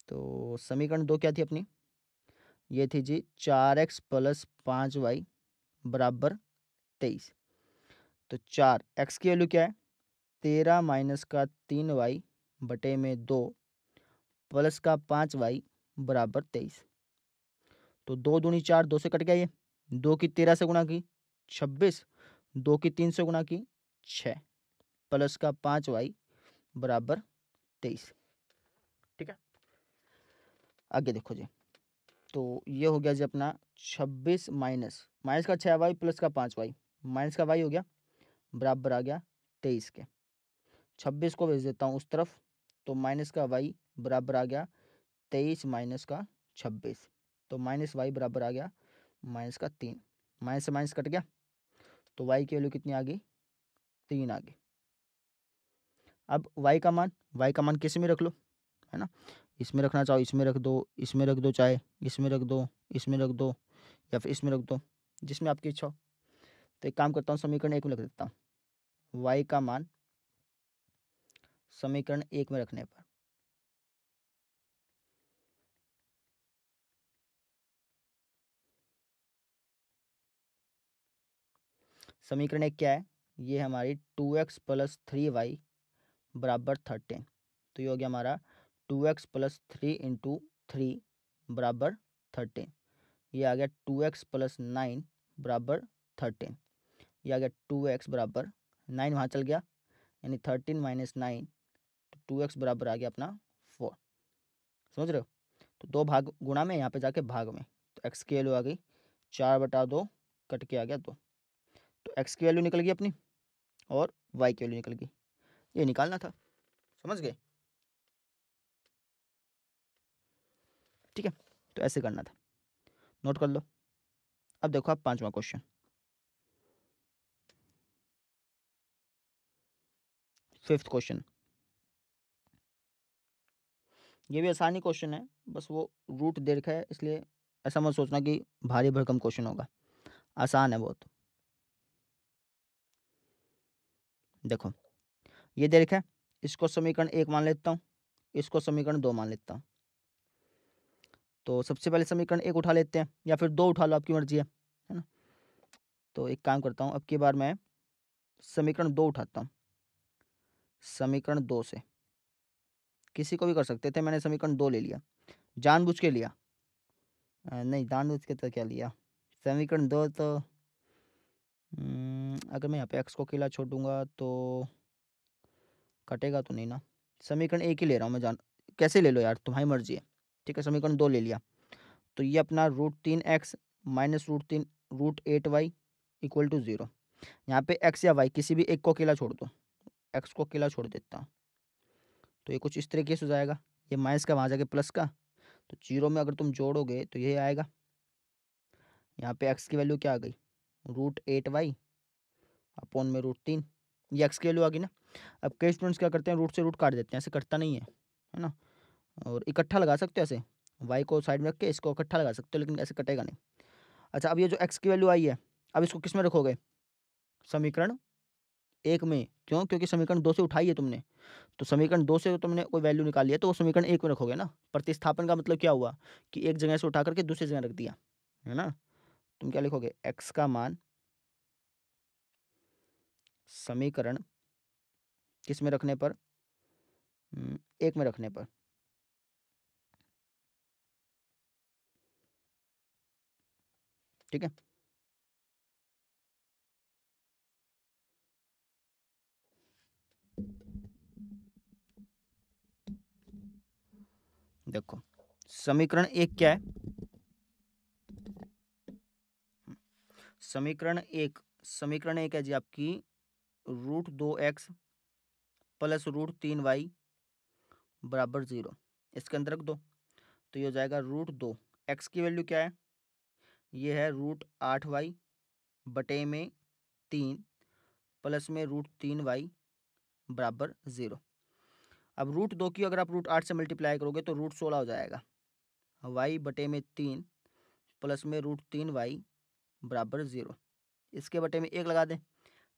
तो समीकरण दो क्या थी अपनी ये थी जी चार एक्स प्लस पाँच वाई बराबर तेईस तो चार एक्स की वैल्यू क्या है तेरह माइनस का तीन वाई बटे में दो प्लस का पाँच वाई बराबर तेईस तो दो दूनी चार दो से कट गया ये दो की तेरह से गुणा की छब्बीस दो की तीन से गुणा की छः प्लस का पाँच वाई बराबर तेईस ठीक है आगे देखो जी तो ये हो गया जी अपना छब्बीस माइनस माइनस का छः वाई प्लस का पाँच वाई माइनस का वाई हो गया बराबर आ गया तेईस के छब्बीस को भेज देता हूँ उस तरफ तो माइनस का वाई बराबर आ गया तेईस माइनस का छब्बीस तो माइनस वाई बराबर आ गया माइनस का तीन माइनस से माइनस कट गया तो वाई की वैल्यू कितनी आ गई तीन आ गई अब वाई का मान वाई का मान किस में रख लो है ना इसमें रखना चाहो इसमें रख दो इसमें रख दो चाहे इसमें रख दो इसमें रख दो या फिर इसमें रख दो जिसमें आपकी इच्छा हो तो एक काम करता हूँ समीकरण एक में रख देता हूँ वाई का मान समीकरण एक में रखने पर समीकरण एक क्या है ये हमारी two x plus three y बराबर थर्टीन तो ये हो गया हमारा two x plus three into three बराबर थर्टीन ये आ गया टू एक्स प्लस नाइन बराबर थर्टीन ये आ गया टू एक्स बराबर नाइन वहाँ चल गया यानी thirteen minus nine two x बराबर आ गया अपना फोर समझ रहे हो तो दो भाग गुणा में यहाँ पे जाके भाग में तो एक्स की वैल्यू आ गई चार बटा दो कट के आ गया दो तो एक्स की वैल्यू निकल गई अपनी और वाई की वैल्यू निकल गई ये निकालना था समझ गए ठीक है तो ऐसे करना था नोट कर लो अब देखो आप पांचवा क्वेश्चन फिफ्थ क्वेश्चन ये भी आसानी क्वेश्चन है बस वो रूट दे रखा है इसलिए ऐसा मत सोचना कि भारी भरकम क्वेश्चन होगा आसान है बहुत तो। देखो ये दे रखा है इसको समीकरण एक मान लेता हूँ इसको समीकरण दो मान लेता हूँ तो सबसे पहले समीकरण एक उठा लेते हैं या फिर दो उठा लो आपकी मर्जी है है ना तो एक काम करता हूँ अब की बार मैं समीकरण दो उठाता हूँ समीकरण दो से किसी को भी कर सकते थे मैंने समीकरण दो ले लिया जानबूझ के लिया नहीं जानबूझ के तो क्या लिया समीकरण दो तो अगर मैं यहाँ पे एक्स को अकेला छोड़ दूंगा तो कटेगा तो नहीं ना समीकरण एक ही ले रहा हूँ मैं जान कैसे ले लो यार तुम्हारी मर्जी है ठीक है समीकरण दो ले लिया तो ये अपना रूट तीन एक्स माइनस रूट तीन root eight y equal to zero यहाँ पे एक्स या वाई किसी भी एक को अकेला छोड़ दो एक्स को अकेला छोड़ देता हूँ तो ये कुछ इस तरीके से हो जाएगा ये माइनस का वहाँ जाके प्लस का तो जीरो में अगर तुम जोड़ोगे तो ये आएगा यहाँ पे एक्स की वैल्यू क्या आ गई रूट एट वाई अपॉन में रूट तीन ये एक्स की वैल्यू आ गई ना अब कई स्टूडेंट्स क्या करते हैं रूट से रूट काट देते हैं ऐसे कटता नहीं है है ना और इकट्ठा लगा सकते हो ऐसे वाई को साइड में रख के इसको इकट्ठा लगा सकते हो लेकिन ऐसे कटेगा नहीं अच्छा अब ये जो एक्स की वैल्यू आई है अब इसको किस में रखोगे समीकरण एक में क्यों क्योंकि समीकरण दो से उठाई है तुमने तो समीकरण दो से तुमने कोई वैल्यू निकाली है तो वो समीकरण एक में रखोगे ना प्रतिस्थापन का मतलब क्या हुआ कि एक जगह से उठा करके दूसरी जगह रख दिया है ना तुम क्या लिखोगे एक्स का मान समीकरण किस में रखने पर हम्म, एक में रखने पर ठीक है देखो समीकरण एक क्या है समीकरण एक समीकरण एक है जी आपकी रूट दो एक्स प्लस रूट तीन वाई बराबर जीरो इसके अंदर रख दो तो ये हो जाएगा रूट दो एक्स की वैल्यू क्या है ये है रूट आठ वाई बटे में तीन प्लस में रूट तीन वाई बराबर ज़ीरो अब रूट दो की अगर आप रूट आठ से मल्टीप्लाई करोगे तो रूट सोलह हो जाएगा वाई बटे में तीन प्लस में रूट तीन वाई बराबर ज़ीरो इसके बटे में एक लगा दें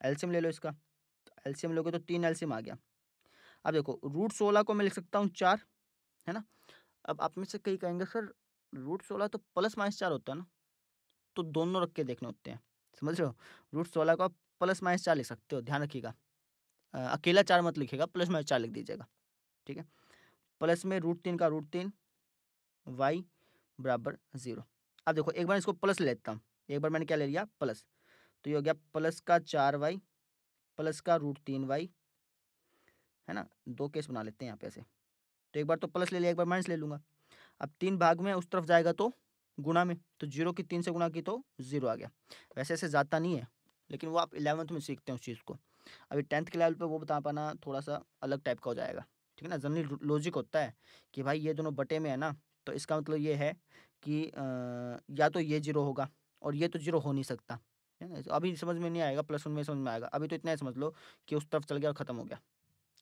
एल्शियम ले लो इसका तो एल्शियम लोगे तो तीन एल्शियम आ गया अब देखो रूट सोलह को मैं लिख सकता हूँ चार है ना अब आप में से कई कहेंगे सर रूट सोलह तो प्लस माइनस चार होता है ना तो दोनों रख के देखने होते हैं समझ रहे हो रूट सोलह को आप प्लस माइनस चार लिख सकते हो ध्यान रखिएगा अकेला चार मत लिखिएगा प्लस माइनस चार लिख दीजिएगा ठीक है प्लस में रूट तीन का रूट तीन वाई बराबर जीरो अब देखो एक बार इसको प्लस ले लेता हूँ एक बार मैंने क्या ले लिया प्लस तो ये हो गया प्लस का चार वाई प्लस का रूट तीन वाई है ना दो केस बना लेते हैं यहाँ पे ऐसे तो एक बार तो प्लस ले लिया एक बार माइनस ले लूँगा अब तीन भाग में उस तरफ जाएगा तो गुणा में तो जीरो की तीन से गुणा की तो जीरो आ गया वैसे ऐसे जाता नहीं है लेकिन वो आप इलेवंथ में सीखते हैं उस चीज़ को अभी टेंथ के लेवल पर वो बता पाना थोड़ा सा अलग टाइप का हो जाएगा ठीक है ना जनरली लॉजिक होता है कि भाई ये दोनों बटे में है ना तो इसका मतलब ये है कि आ, या तो ये जीरो होगा और ये तो जीरो हो नहीं सकता है ना तो अभी समझ में नहीं आएगा प्लस वन में समझ में आएगा अभी तो इतना ही समझ लो कि उस तरफ चल गया और ख़त्म हो गया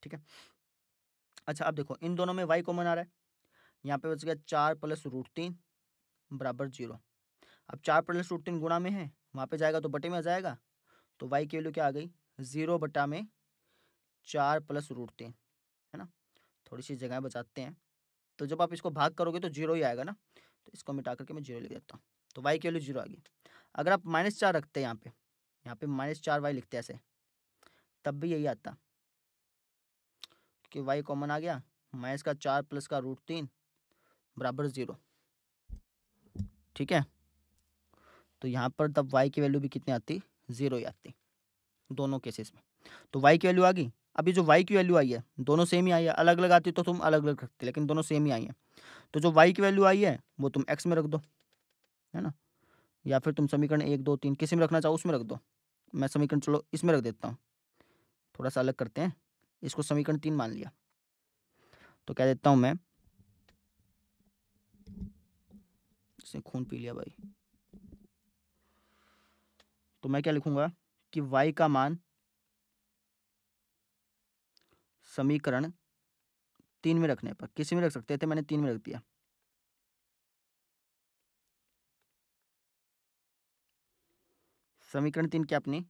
ठीक है अच्छा अब देखो इन दोनों में वाई कॉमन आ रहा है यहाँ पे बच गया चार प्लस रूट तीन बराबर जीरो अब चार प्लस रूट तीन गुणा में है वहाँ पे जाएगा तो बटे में आ जाएगा तो वाई की वैल्यू क्या आ गई जीरो बटा में चार प्लस रूट तीन थोड़ी सी जगह बचाते हैं तो जब आप इसको भाग करोगे तो जीरो ही आएगा ना तो इसको मिटा करके मैं जीरो लिख देता हूँ तो वाई की वैल्यू जीरो आ गई अगर आप माइनस चार रखते हैं यहाँ पे यहाँ पे माइनस चार वाई लिखते हैं ऐसे तब भी यही आता क्योंकि वाई कॉमन आ गया माइनस का चार प्लस का रूट तीन बराबर ज़ीरो ठीक है तो यहाँ पर तब वाई की वैल्यू भी कितनी आती ज़ीरो ही आती दोनों केसेस में तो वाई की वैल्यू आ गई अभी जो वाई की वैल्यू आई है दोनों सेम ही आई है अलग अलग आती तो तुम अलग अलग रखते लेकिन दोनों सेम ही आई है तो जो वाई की वैल्यू आई है वो तुम एक्स में रख दो है ना या फिर तुम समीकरण एक दो तीन किसी में रखना चाहो उसमें रख दो मैं समीकरण चलो इसमें रख देता हूँ थोड़ा सा अलग करते हैं इसको समीकरण तीन मान लिया तो कह देता हूँ मैं इसे खून पी लिया भाई तो मैं क्या लिखूंगा कि वाई का मान समीकरण तीन में रखने पर किसी में रख सकते थे मैंने तीन में रख दिया समीकरण तीन क्या अपनी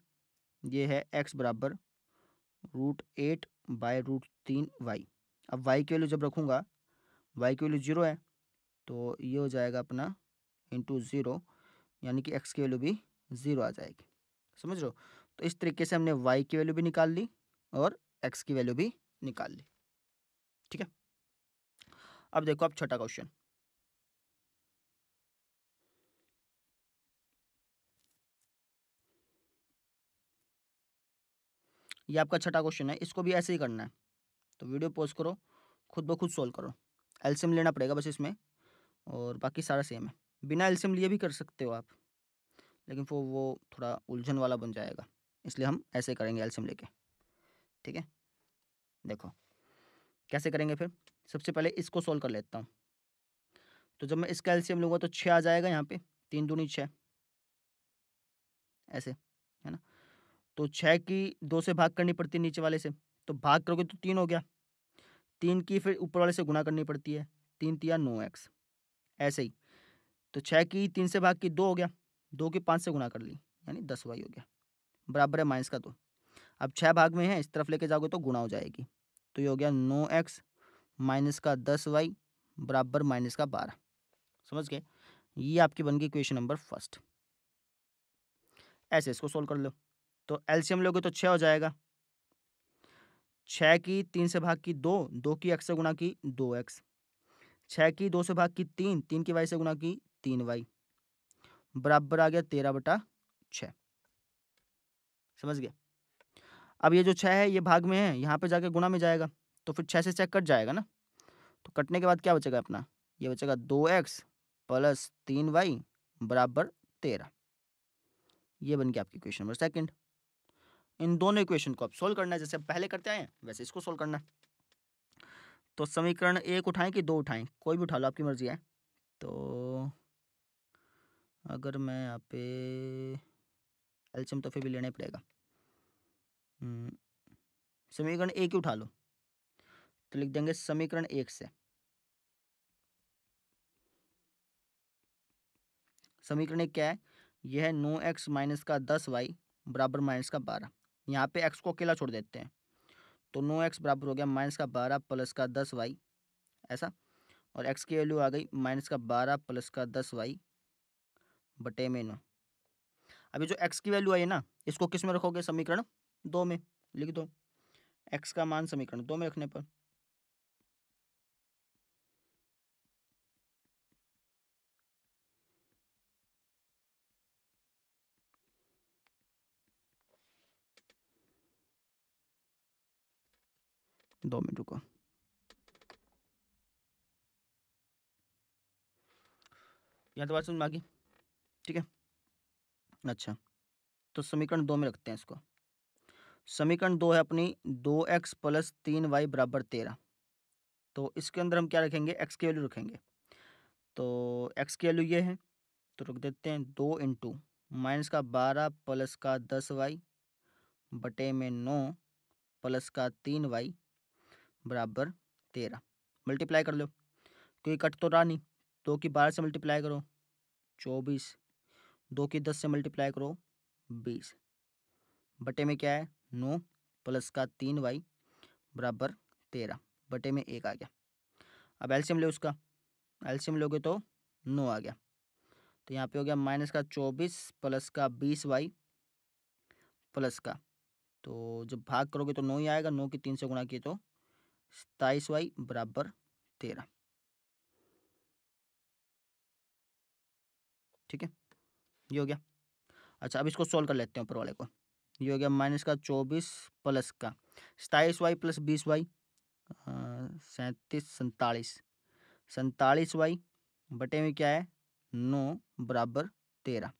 ये है एक्स बराबर रूट एट बाय रूट तीन वाई अब वाई की वैल्यू जब रखूँगा वाई की वैल्यू जीरो है तो ये हो जाएगा अपना इंटू ज़ीरो यानी कि एक्स की वैल्यू भी ज़ीरो आ जाएगी समझ लो तो इस तरीके से हमने वाई की वैल्यू भी निकाल ली और एक्स की वैल्यू भी निकाल ली ठीक है अब देखो आप छठा क्वेश्चन ये आपका छठा क्वेश्चन है इसको भी ऐसे ही करना है तो वीडियो पोज करो खुद ब खुद सोल्व करो एल्सियम लेना पड़ेगा बस इसमें और बाकी सारा सेम है बिना एल्सियम लिए भी कर सकते हो आप लेकिन वो वो थोड़ा उलझन वाला बन जाएगा इसलिए हम ऐसे करेंगे एल्सियम लेके ठीक है देखो कैसे करेंगे फिर सबसे पहले इसको सोल्व कर लेता हूँ तो जब मैं इसका एल्सियम लूँगा तो छः आ जाएगा यहाँ पे तीन दूनी छः ऐसे है ना तो छः की दो से भाग करनी पड़ती है नीचे वाले से तो भाग करोगे तो तीन हो गया तीन की फिर ऊपर वाले से गुना करनी पड़ती है तीन तिया नौ एक्स ऐसे ही तो छः की तीन से भाग की दो हो गया दो की पाँच से गुना कर ली यानी दस वाई हो गया बराबर है माइनस का दो अब छः भाग में है इस तरफ लेके जाओगे तो गुणा हो जाएगी तो ये हो गया नौ एक्स माइनस का दस वाई बराबर माइनस का बारह समझ गए ये आपकी बन गई क्वेश्चन नंबर फर्स्ट ऐसे इसको सोल्व कर लो तो एलसीएम लोगे तो छः हो जाएगा छः की तीन से भाग की दो दो की एक्स से गुणा की दो एक्स छः की दो से भाग की तीन तीन की वाई से गुणा की तीन वाई बराबर आ गया तेरह बटा छ समझ गया अब ये जो छः है ये भाग में है यहाँ पे जाके गुणा में जाएगा तो फिर छः से चेक कट जाएगा ना तो कटने के बाद क्या बचेगा अपना ये बचेगा दो एक्स प्लस तीन वाई बराबर तेरह ये बन गया आपकी क्वेश्चन नंबर सेकंड इन दोनों इक्वेशन को आप सोल्व करना है जैसे पहले करते आए हैं वैसे इसको सोल्व करना है तो समीकरण एक उठाएं कि दो उठाएं कोई भी उठा लो आपकी मर्जी है तो अगर मैं यहाँ पे एल्शियम तो फिर भी लेना ही पड़ेगा हम्म, समीकरण एक ही उठा लो तो लिख देंगे समीकरण एक से समीकरण एक क्या है यह है नौ एक्स माइनस का दस वाई बराबर माइनस का बारह यहाँ पे एक्स को अकेला छोड़ देते हैं तो नौ एक्स बराबर हो गया माइनस का बारह प्लस का दस वाई ऐसा और एक्स की वैल्यू आ गई माइनस का बारह प्लस का दस वाई बटे में नौ अभी जो एक्स की वैल्यू आई है ना इसको किस में रखोगे समीकरण दो में लिख दो एक्स का मान समीकरण दो में रखने पर दो मिनट रुको यहां तो बात बाकी ठीक है अच्छा तो समीकरण दो में रखते हैं इसको समीकरण दो है अपनी दो एक्स प्लस तीन वाई बराबर तेरह तो इसके अंदर हम क्या रखेंगे एक्स की वैल्यू रखेंगे तो एक्स की वैल्यू ये है तो रख देते हैं दो इंटू माइनस का बारह प्लस का दस वाई बटे में नौ प्लस का तीन वाई बराबर तेरह मल्टीप्लाई कर लो क्योंकि कट तो रहा नहीं दो की बारह से मल्टीप्लाई करो चौबीस दो की दस से मल्टीप्लाई करो बीस बटे में क्या है नौ प्लस का तीन वाई बराबर तेरह बटे में एक आ गया अब एल्शियम लो उसका एल्शियम लोगे तो नौ आ गया तो यहाँ पे हो गया माइनस का चौबीस प्लस का बीस वाई प्लस का तो जब भाग करोगे तो नौ ही आएगा नौ की तीन से गुणा किए तो सताईस वाई बराबर तेरह ठीक है ये हो गया अच्छा अब इसको सोल्व कर लेते हैं ऊपर वाले को ये हो गया माइनस का चौबीस प्लस का सताइस वाई प्लस बीस वाई सैंतीस सैतालीस सैतालीस वाई बटे में क्या है नौ बराबर तेरह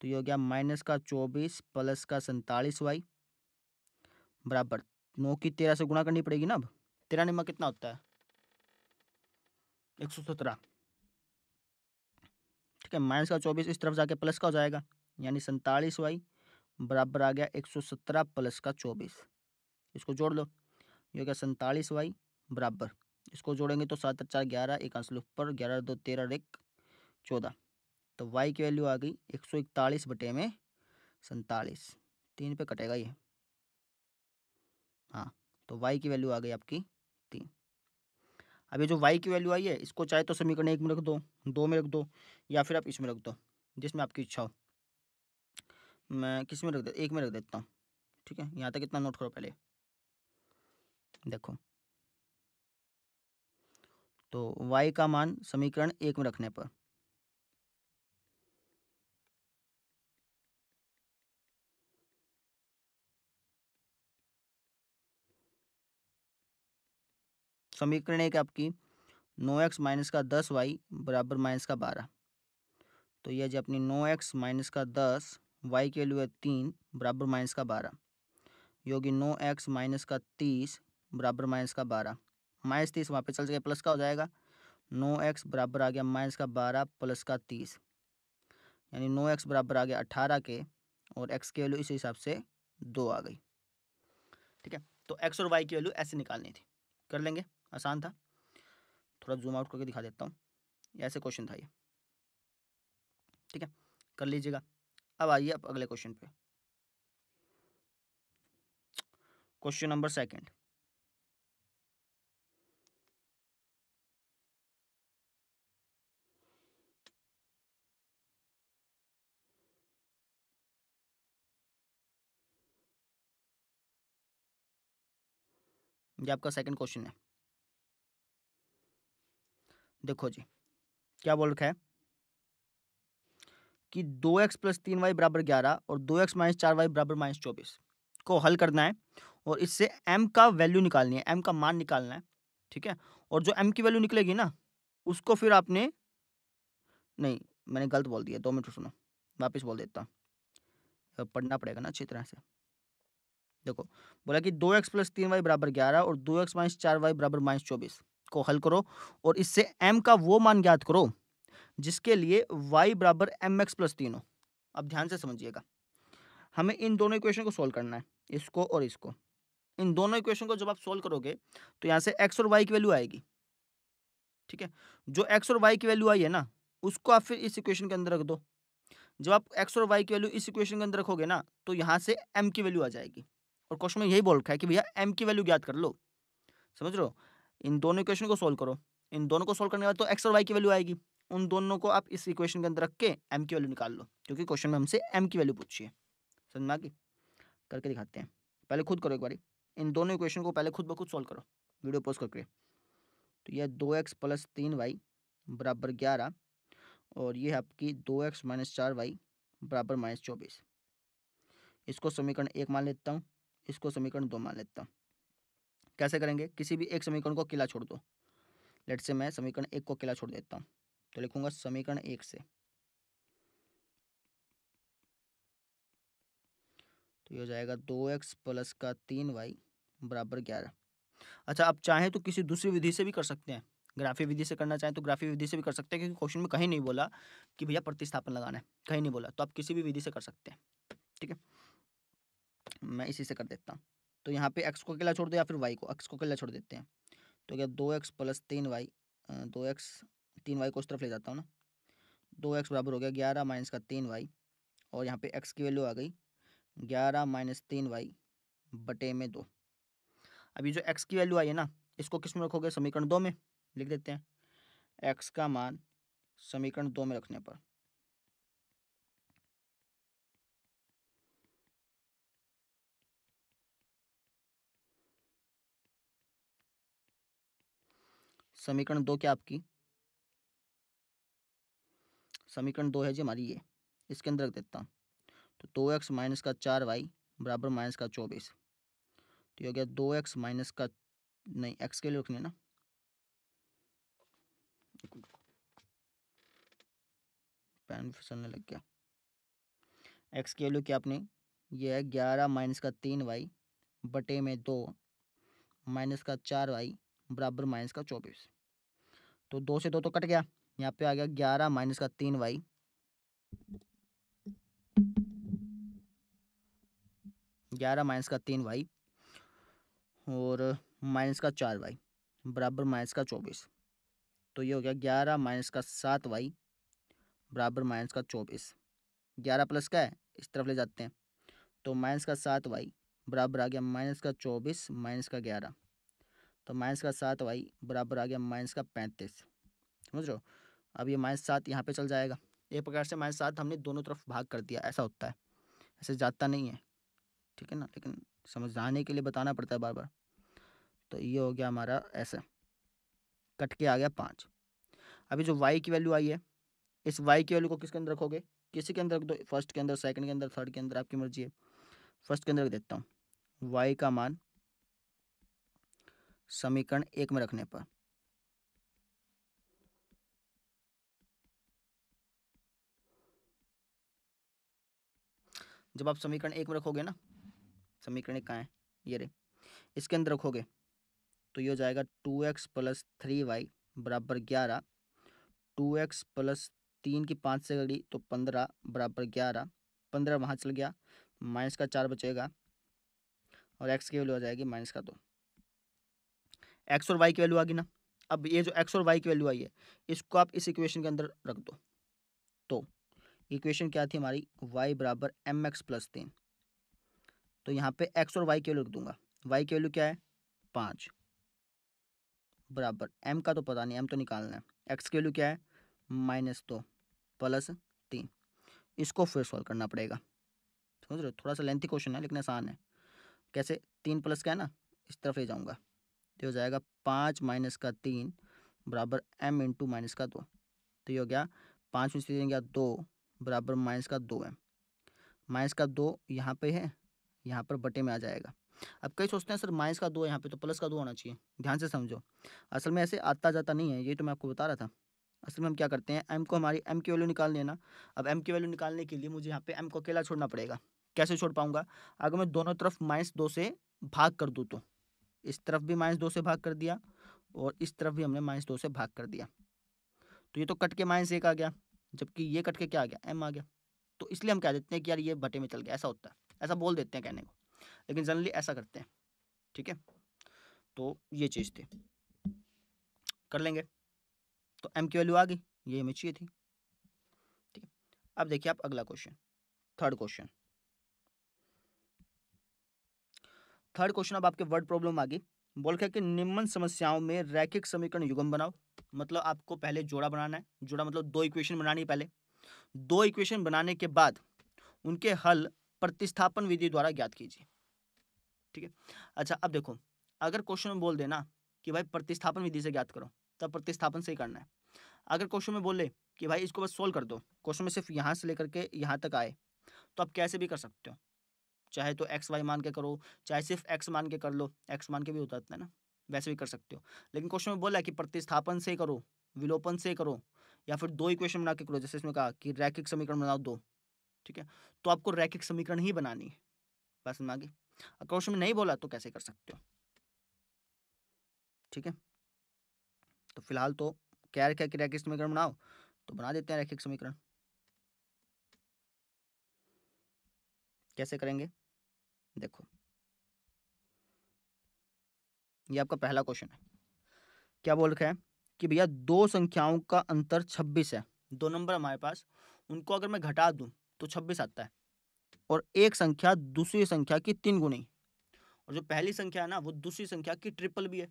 तो ये हो गया माइनस का चौबीस प्लस का सैतालीस वाई बराबर नौ की तेरह से गुणा करनी पड़ेगी ना अब तेरह निमा कितना होता है एक सौ सत्रह ठीक है माइनस का चौबीस इस तरफ जाके प्लस का हो जाएगा यानी सैतालीस वाई बराबर आ गया एक सौ सत्रह प्लस का चौबीस इसको जोड़ लो ये हो गया सैंतालीस वाई बराबर इसको जोड़ेंगे तो सात चार ग्यारह एक आंसर ऊपर ग्यारह दो तेरह एक चौदह तो वाई की वैल्यू आ गई एक सौ इकतालीस बटे में सैंतालीस तीन पे कटेगा ये हाँ तो वाई की वैल्यू आ गई आपकी तीन अब ये जो वाई की वैल्यू आई है इसको चाहे तो समीकरण एक में रख दो दो में रख दो या फिर आप इसमें रख दो जिसमें आपकी इच्छा हो मैं किस में रख दे एक में रख देता हूँ ठीक है यहाँ तक इतना नोट करो पहले देखो तो y का मान समीकरण एक में रखने पर समीकरण एक आपकी नो एक्स माइनस का दस वाई बराबर माइनस का बारह तो यह जो अपनी नो एक्स माइनस का दस वाई की वैल्यू है तीन बराबर माइनस का बारह योगी नो एक्स माइनस का तीस बराबर माइनस का बारह माइनस तीस वहाँ पे चल जाएगा प्लस का हो जाएगा नो एक्स बराबर आ गया माइनस का बारह प्लस का तीस यानी नो एक्स बराबर आ गया अठारह के और एक्स की वैल्यू इस हिसाब से दो आ गई ठीक है तो एक्स और वाई की वैल्यू ऐसे निकालनी थी कर लेंगे आसान था थोड़ा जूम आउट करके दिखा देता हूँ ऐसे क्वेश्चन था ये ठीक है कर लीजिएगा अब आइए आप अगले क्वेश्चन पे क्वेश्चन नंबर सेकंड ये आपका सेकंड क्वेश्चन है देखो जी क्या बोल रखा है कि दो एक्स प्लस तीन वाई बराबर ग्यारह और दो एक्स माइनस चार वाई बराबर माइनस चौबीस को हल करना है और इससे एम का वैल्यू निकालनी है एम का मान निकालना है ठीक है और जो एम की वैल्यू निकलेगी ना उसको फिर आपने नहीं मैंने गलत बोल दिया दो मिनट सुनो वापस बोल देता हूँ पढ़ना पड़ेगा ना अच्छी तरह से देखो बोला कि दो एक्स प्लस तीन वाई बराबर ग्यारह और दो एक्स माइनस चार वाई बराबर माइनस चौबीस को हल करो और इससे एम का वो मान ज्ञात करो जिसके लिए वाई बराबर एम एक्स प्लस तीन हो अब ध्यान से समझिएगा हमें इन दोनों इक्वेशन को सोल्व करना है इसको और इसको इन दोनों इक्वेशन को जब आप सोल्व करोगे तो यहाँ से एक्स और वाई की वैल्यू आएगी ठीक है जो एक्स और वाई की वैल्यू आई है ना उसको आप फिर इस इक्वेशन के अंदर रख दो जब आप एक्स और वाई की वैल्यू इस इक्वेशन के अंदर रखोगे ना तो यहाँ से एम की वैल्यू आ जाएगी और क्वेश्चन में यही बोल रखा है कि भैया एम की वैल्यू ज्ञात कर लो समझ लो इन दोनों इक्वेशन को सोल्व करो इन दोनों को सोल्व करने के बाद तो एक्स और वाई की वैल्यू आएगी उन दोनों को आप इस इक्वेशन के अंदर रख के एम की वैल्यू निकाल लो क्योंकि क्वेश्चन में हमसे एम की वैल्यू पूछिए समझ में आ गई करके दिखाते हैं पहले खुद करो एक बार इन दोनों इक्वेशन को पहले खुद ब खुद सॉल्व करो वीडियो पोस्ट करके तो यह दो एक्स प्लस तीन वाई बराबर ग्यारह और ये है आपकी दो एक्स माइनस चार वाई बराबर माइनस चौबीस इसको समीकरण एक मान लेता हूँ इसको समीकरण दो मान लेता हूँ कैसे करेंगे किसी भी एक समीकरण को किला छोड़ दो लेट से मैं समीकरण एक को किला छोड़ देता हूँ तो लिखूंगा समीकरण एक से तो ये हो जाएगा दो एक्स प्लस का तीन वाई बराबर ग्यारह अच्छा आप चाहें तो किसी दूसरी विधि से भी कर सकते हैं ग्राफी विधि से करना चाहें तो ग्राफी विधि से भी कर सकते हैं क्योंकि क्वेश्चन में कहीं नहीं बोला कि भैया प्रतिस्थापन लगाना है कहीं नहीं बोला तो आप किसी भी विधि से कर सकते हैं ठीक है मैं इसी से कर देता हूँ तो यहाँ पे एक्स को अकेला छोड़ दो या फिर वाई को एक्स को अकेला छोड़ देते हैं तो क्या दो एक्स प्लस तीन वाई दो एक्स तीन वाई को उस तरफ ले जाता हूँ ना दो एक्स बराबर हो गया ग्यारह माइनस का तीन वाई और यहाँ पे एक्स की वैल्यू आ गई ग्यारह माइनस तीन वाई बटे में दो अभी जो एक्स की वैल्यू आई है ना इसको किस में रखोगे समीकरण दो में लिख देते हैं एक्स का मान समीकरण दो में रखने पर समीकरण दो क्या आपकी समीकरण दो है जी हमारी ये इसके अंदर रख देता हूँ तो दो एक्स माइनस का चार वाई बराबर माइनस का चौबीस तो ये हो गया दो एक्स माइनस का नहीं एक्स के लिए रखने ना पेन फिसलने लग गया एक्स के लिए क्या आपने ये है ग्यारह माइनस का तीन वाई बटे में दो माइनस का चार वाई बराबर माइनस का चौबीस तो दो से दो तो कट गया यहाँ पे आ गया ग्यारह माइनस का तीन वाई ग्यारह माइनस का तीन वाई और माइनस का चार वाई बराबर माइनस का चौबीस तो ये हो गया ग्यारह माइनस का सात वाई बराबर माइनस का चौबीस ग्यारह प्लस का है इस तरफ ले जाते हैं तो माइनस का सात वाई बराबर आ गया माइनस का चौबीस माइनस का ग्यारह तो माइनस का सात वाई बराबर आ गया माइनस का पैंतीस समझ रहे हो अब ये माइनस सात यहाँ पर चल जाएगा एक प्रकार से माइनस सात हमने दोनों तरफ भाग कर दिया ऐसा होता है ऐसे जाता नहीं है ठीक है ना लेकिन समझाने के लिए बताना पड़ता है बार बार तो ये हो गया हमारा ऐसा कट के आ गया पाँच अभी जो वाई की वैल्यू आई है इस वाई की वैल्यू को किसके अंदर रखोगे किसी के अंदर रख दो फर्स्ट के अंदर सेकंड के अंदर थर्ड के अंदर आपकी मर्जी है फर्स्ट के अंदर रख देता हूँ वाई का मान समीकरण एक में रखने पर जब आप समीकरण एक में रखोगे ना समीकरण एक कहाँ है ये रे इसके अंदर रखोगे तो ये हो जाएगा two x plus three y बराबर ग्यारह टू एक्स प्लस तीन की पाँच से घड़ी तो पंद्रह बराबर ग्यारह पंद्रह वहाँ चल गया माइनस का चार बचेगा और एक्स की वैल्यू आ जाएगी माइनस का दो एक्स और वाई की वैल्यू आ गई ना अब ये जो एक्स और वाई की वैल्यू आई है इसको आप इस इक्वेशन के अंदर रख दो तो इक्वेशन क्या थी हमारी वाई बराबर एम एक्स प्लस तीन तो यहाँ पे एक्स और वाई की वैल्यू लिख दूंगा वाई की वैल्यू क्या है पाँच बराबर एम का तो पता नहीं एम तो निकालना है एक्स की वैल्यू क्या है माइनस दो प्लस तीन इसको फिर सॉल्व करना पड़ेगा समझ रहे हो थोड़ा सा लेंथी क्वेश्चन है लेकिन आसान है कैसे तीन प्लस का है ना इस तरफ ले जाऊँगा तो हो जाएगा पाँच माइनस का तीन बराबर एम इंटू माइनस का दो तो ये हो गया पाँच में से तीन गया दो बराबर माइनस का दो है माइनस का दो यहाँ पे है यहाँ पर बटे में आ जाएगा अब कई सोचते हैं सर माइनस का दो है यहाँ पे तो प्लस का दो होना चाहिए ध्यान से समझो असल में ऐसे आता जाता नहीं है ये तो मैं आपको बता रहा था असल में हम क्या करते हैं एम को हमारी एम की वैल्यू निकाल लेना अब एम की वैल्यू निकालने के लिए मुझे यहाँ पे एम को अकेला छोड़ना पड़ेगा कैसे छोड़ पाऊंगा अगर मैं दोनों तरफ माइनस दो से भाग कर दूँ तो इस तरफ भी माइनस दो से भाग कर दिया और इस तरफ भी हमने माइनस दो से भाग कर दिया तो ये तो कट के माइनस एक आ गया जबकि ये कट के क्या आ गया एम आ गया तो इसलिए हम कह देते हैं कि यार ये बटे में चल गया ऐसा होता है ऐसा बोल देते हैं कहने को लेकिन जनरली ऐसा करते हैं ठीक है तो ये चीज़ थी कर लेंगे तो एम की वैल्यू आ गई ये हमें चाहिए थी ठीक है अब देखिए आप अगला question third question third question अब आपके वर्ड प्रॉब्लम आ गई बोल के कि निम्न समस्याओं में रैखिक समीकरण युगम बनाओ मतलब आपको पहले जोड़ा बनाना है जोड़ा मतलब दो इक्वेशन बनानी पहले दो इक्वेशन बनाने के बाद उनके हल प्रतिस्थापन विधि द्वारा ज्ञात कीजिए ठीक है अच्छा अब देखो अगर क्वेश्चन में बोल देना कि भाई प्रतिस्थापन विधि से ज्ञात करो तब प्रतिस्थापन से ही करना है अगर क्वेश्चन में बोले कि भाई इसको बस सोल्व कर दो क्वेश्चन में सिर्फ यहाँ से लेकर के यहाँ तक आए तो आप कैसे भी कर सकते हो चाहे तो एक्स वाई मान के करो चाहे सिर्फ एक्स मान के कर लो एक्स मान के भी होता है ना वैसे भी कर सकते हो लेकिन क्वेश्चन में बोला कि प्रतिस्थापन से करो विलोपन से करो या फिर दो ही क्वेश्चन बना के करो जैसे इसमें कहा कि रैखिक समीकरण बनाओ दो ठीक है तो आपको रैखिक समीकरण ही बनानी है बस में आगे क्वेश्चन में नहीं बोला तो कैसे कर सकते हो ठीक है तो फिलहाल तो क्या क्या कि रैखिक समीकरण बनाओ तो बना देते हैं रैखिक समीकरण कैसे करेंगे देखो ये आपका पहला क्वेश्चन है क्या बोल रखा है कि भैया दो संख्याओं का अंतर छब्बीस है दो नंबर हमारे पास उनको अगर मैं घटा दूं तो छब्बीस आता है और एक संख्या दूसरी संख्या की तीन गुनी और जो पहली संख्या है ना वो दूसरी संख्या की ट्रिपल भी है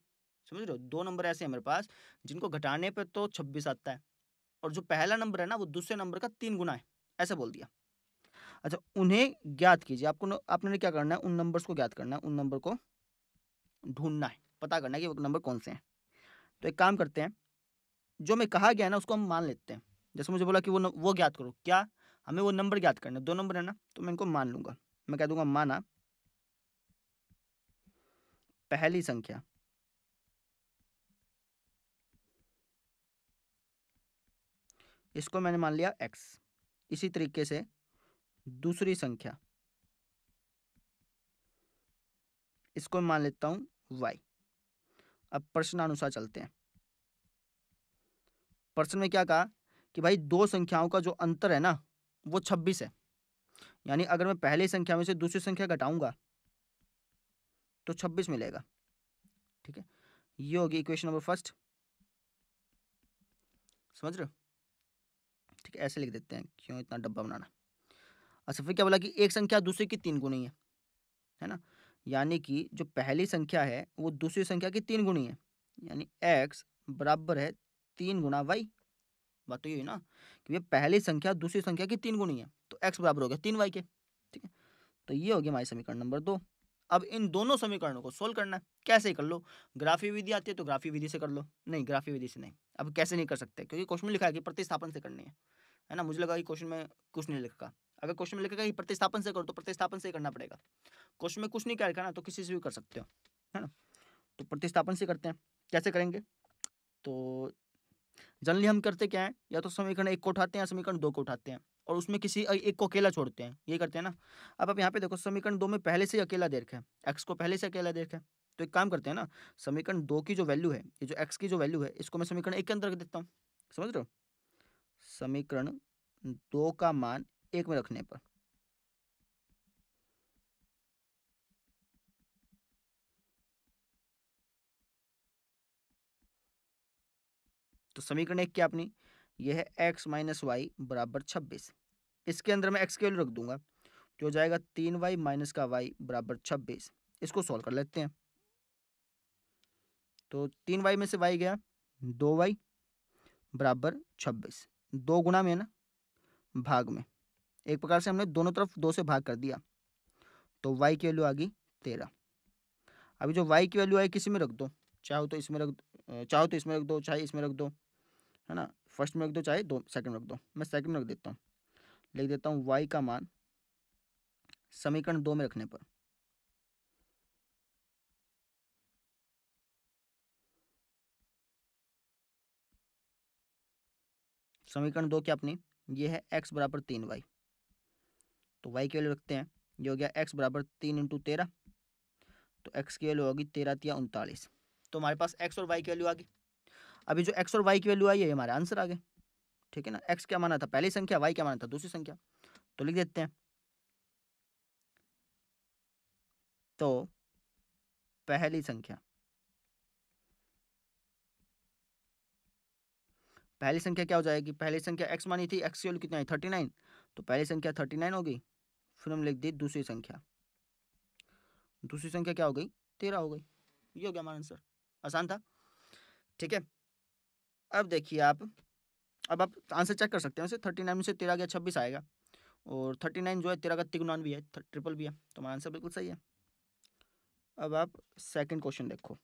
समझ रहे हो दो नंबर ऐसे हैं मेरे पास जिनको घटाने पर तो छब्बीस आता है और जो पहला नंबर है ना वो दूसरे नंबर का तीन गुना है ऐसा बोल दिया अच्छा उन्हें ज्ञात कीजिए आपको आपने क्या करना है उन नंबर्स को ज्ञात करना है उन नंबर को ढूंढना है पता करना कि वो नंबर कौन से हैं तो एक काम करते हैं जो मैं कहा गया है ना उसको हम मान लेते हैं जैसे मुझे बोला कि वो न, वो ज्ञात करो क्या हमें वो नंबर ज्ञात करना है दो नंबर है ना तो मैं इनको मान लूँगा मैं कह दूंगा माना पहली संख्या इसको मैंने मान लिया x इसी तरीके से दूसरी संख्या इसको मान लेता हूं y अब प्रश्नानुसार चलते हैं प्रश्न में क्या कहा कि भाई दो संख्याओं का जो अंतर है ना वो छब्बीस है यानी अगर मैं पहली संख्या में से दूसरी संख्या घटाऊंगा तो छब्बीस मिलेगा ठीक है ये होगी इक्वेशन नंबर फर्स्ट समझ रहे ठीक है ऐसे लिख देते हैं क्यों इतना डब्बा बनाना अच्छा फिर क्या बोला कि एक संख्या दूसरे की तीन गुनी है है ना यानी कि जो पहली संख्या है वो दूसरी संख्या की तीन गुणी है यानी एक्स बराबर है तीन गुणा वाई बात तो ये ना कि भैया पहली संख्या दूसरी संख्या की तीन गुणी है तो एक्स बराबर हो गया तीन वाई के ठीक है तो ये हो गया हमारे समीकरण नंबर दो अब इन दोनों समीकरणों को सोल्व करना है कैसे कर लो ग्राफी विधि आती है तो ग्राफी विधि से कर लो नहीं ग्राफी विधि से नहीं अब कैसे नहीं कर सकते क्योंकि क्वेश्चन में लिखा है कि प्रतिस्थापन से करनी है है ना मुझे लगा कि क्वेश्चन में कुछ नहीं लिखा अगर क्वेश्चन में लिखा गया प्रतिस्थापन से करो तो प्रतिस्थापन से करना पड़ेगा क्वेश्चन में कुछ नहीं क्या लिखा ना तो किसी से भी कर सकते हो है ना तो प्रतिस्थापन से करते हैं कैसे करेंगे तो जनरली हम करते क्या है या तो समीकरण एक को उठाते हैं समीकरण दो को उठाते हैं और उसमें किसी एक को अकेला छोड़ते हैं ये करते हैं ना अब आप यहाँ पे देखो समीकरण दो में पहले से अकेला देख है एक्स को पहले से अकेला देख है तो एक काम करते हैं ना समीकरण दो की जो वैल्यू है ये जो एक्स की जो वैल्यू है इसको मैं समीकरण एक के अंदर रख देता हूँ समझ रहे हो समीकरण दो का मान एक में रखने पर तो समीकरण एक क्या अपनी यह है एक्स माइनस वाई बराबर छब्बीस इसके अंदर मैं एक्स के वैल्यू रख दूंगा जो जाएगा तीन वाई माइनस का वाई बराबर छब्बीस इसको सॉल्व कर लेते हैं तो तीन वाई में से वाई गया दो वाई बराबर छब्बीस दो गुना में ना भाग में एक प्रकार से हमने दोनों तरफ दो से भाग कर दिया तो वाई की वैल्यू आ गई तेरह अभी जो वाई की वैल्यू आई किसी में रख दो चाहो तो इसमें रख चाहो तो इसमें रख दो चाहे इसमें रख दो है ना फर्स्ट में रख दो चाहे दो सेकंड में रख दो मैं सेकंड में रख देता हूँ लिख देता हूँ वाई का मान समीकरण दो में रखने पर समीकरण दो क्या अपनी ये है एक्स बराबर तीन वाई तो वाई की वैल्यू रखते हैं ये हो गया एक्स बराबर तीन इंटू तेरह तो एक्स की वैल्यू होगी तेरह तिया उनतालीस तो हमारे पास एक्स और वाई की वैल्यू आ गई अभी जो एक्स और वाई की वैल्यू आई है ये हमारे आंसर आ गए ठीक है ना एक्स क्या माना था पहली संख्या वाई क्या माना था दूसरी संख्या तो लिख देते हैं तो पहली संख्या पहली संख्या क्या हो जाएगी पहली संख्या एक्स मानी थी एक्स की वैल्यू कितनी आई थर्टी नाइन तो पहली संख्या थर्टी नाइन होगी फिर हम लिख दिए दूसरी संख्या दूसरी संख्या क्या हो गई तेरह हो गई ये हो गया हमारा आंसर आसान था ठीक है अब देखिए आप अब आप आंसर चेक कर सकते हैं वैसे थर्टी नाइन में से तेरह गया छब्बीस आएगा और थर्टी नाइन जो है तेरह का तिगुनान भी है ट्रिपल भी है तो हमारा आंसर बिल्कुल सही है अब आप सेकंड क्वेश्चन देखो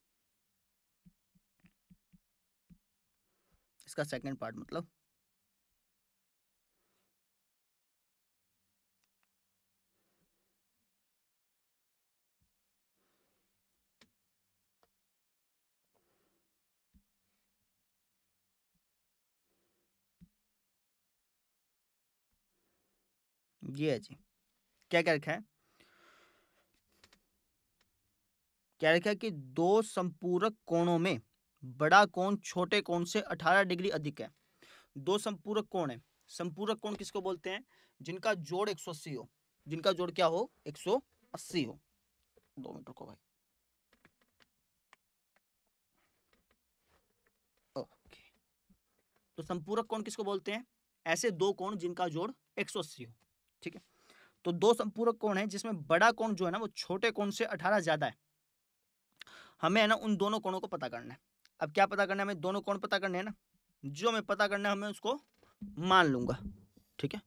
इसका सेकंड पार्ट मतलब जी है हाँ जी क्या क्या रखा है क्या रखा है कि दो संपूरक कोणों में बड़ा कोण छोटे कोण से 18 डिग्री अधिक है दो संपूरक कोण है संपूरक कोण किसको बोलते हैं जिनका जोड़ 180 हो जिनका जोड़ क्या हो 180 हो दो मिनट रुको भाई ओके तो संपूरक कोण किसको बोलते हैं ऐसे दो कोण जिनका जोड़ 180 हो ठीक है तो दो संपूरक कोण है जिसमें बड़ा कोण जो है ना वो छोटे कोण से अठारह ज्यादा है हमें है ना उन दोनों कोणों को पता करना है अब क्या पता करना है हमें दोनों कोण पता करने हैं ना जो हमें पता करना है हमें उसको मान लूंगा ठीक है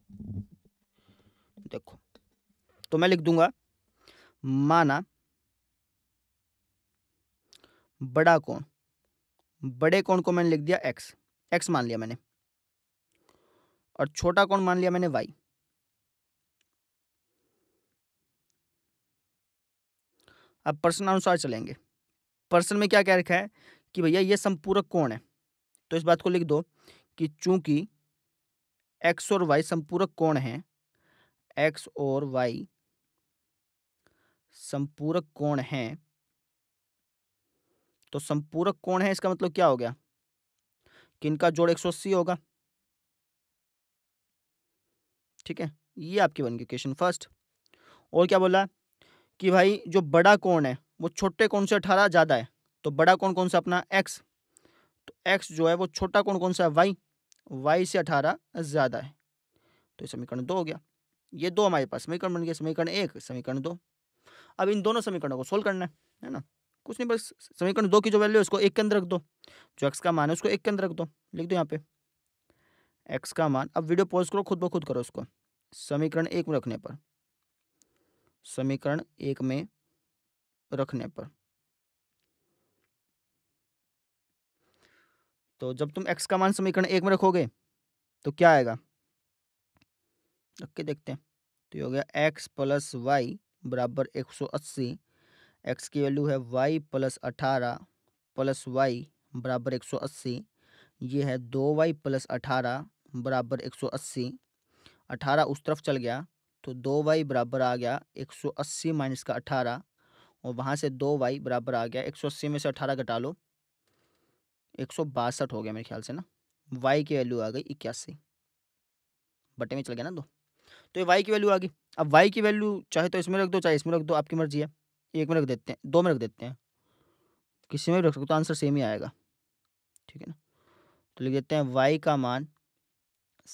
देखो तो मैं लिख दूंगा माना बड़ा कोण बड़े कोण को मैंने लिख दिया एक्स एक्स मान लिया मैंने और छोटा कोण मान लिया मैंने वाई अब प्रश्न अनुसार चलेंगे प्रश्न में क्या कह रखा है कि भैया ये संपूरक कौन है तो इस बात को लिख दो कि चूंकि एक्स और वाई संपूरक कौन है एक्स और वाई संपूरक कौन है तो संपूरक कौन है इसका मतलब क्या हो गया कि इनका जोड़ एक होगा ठीक है ये आपकी बन गई क्वेश्चन फर्स्ट और क्या बोला कि भाई जो बड़ा कोण है वो छोटे कौन से अठारह ज़्यादा है तो बड़ा कोण कौन सा अपना एक्स तो एक्स जो है वो छोटा कोण कौन सा है वाई वाई से अठारह ज़्यादा है तो समीकरण दो हो गया ये दो हमारे पास समीकरण बन गया समीकरण एक समीकरण दो अब इन दोनों समीकरणों को सोल्व करना है है ना कुछ नहीं बस समीकरण दो की जो वैल्यू है उसको एक के अंदर रख दो जो एक्स का मान है उसको एक के अंदर रख दो लिख दो यहाँ पे एक्स का मान अब वीडियो पॉज करो खुद ब खुद करो उसको समीकरण एक में रखने पर समीकरण एक में रखने पर तो जब तुम x का मान समीकरण एक में रखोगे तो क्या आएगा रख के देखते हैं तो ये हो गया x प्लस वाई बराबर एक सौ अस्सी एक्स की वैल्यू है वाई प्लस अठारह प्लस वाई बराबर एक सौ अस्सी ये है दो वाई प्लस अठारह बराबर एक सौ अस्सी अठारह उस तरफ चल गया तो दो वाई बराबर आ गया एक सौ अस्सी माइनस का अठारह और वहाँ से दो वाई बराबर आ गया एक सौ अस्सी में से अठारह घटा लो एक सौ बासठ हो गया मेरे ख्याल से ना वाई की वैल्यू आ गई इक्यासी बटे में चल गया ना दो तो ये वाई की वैल्यू आ गई अब वाई की वैल्यू चाहे तो इसमें रख दो चाहे इसमें रख दो आपकी मर्जी है एक में रख देते हैं दो में रख देते हैं किसी में भी रख सकते तो आंसर सेम ही आएगा ठीक है ना तो लिख देते हैं वाई का मान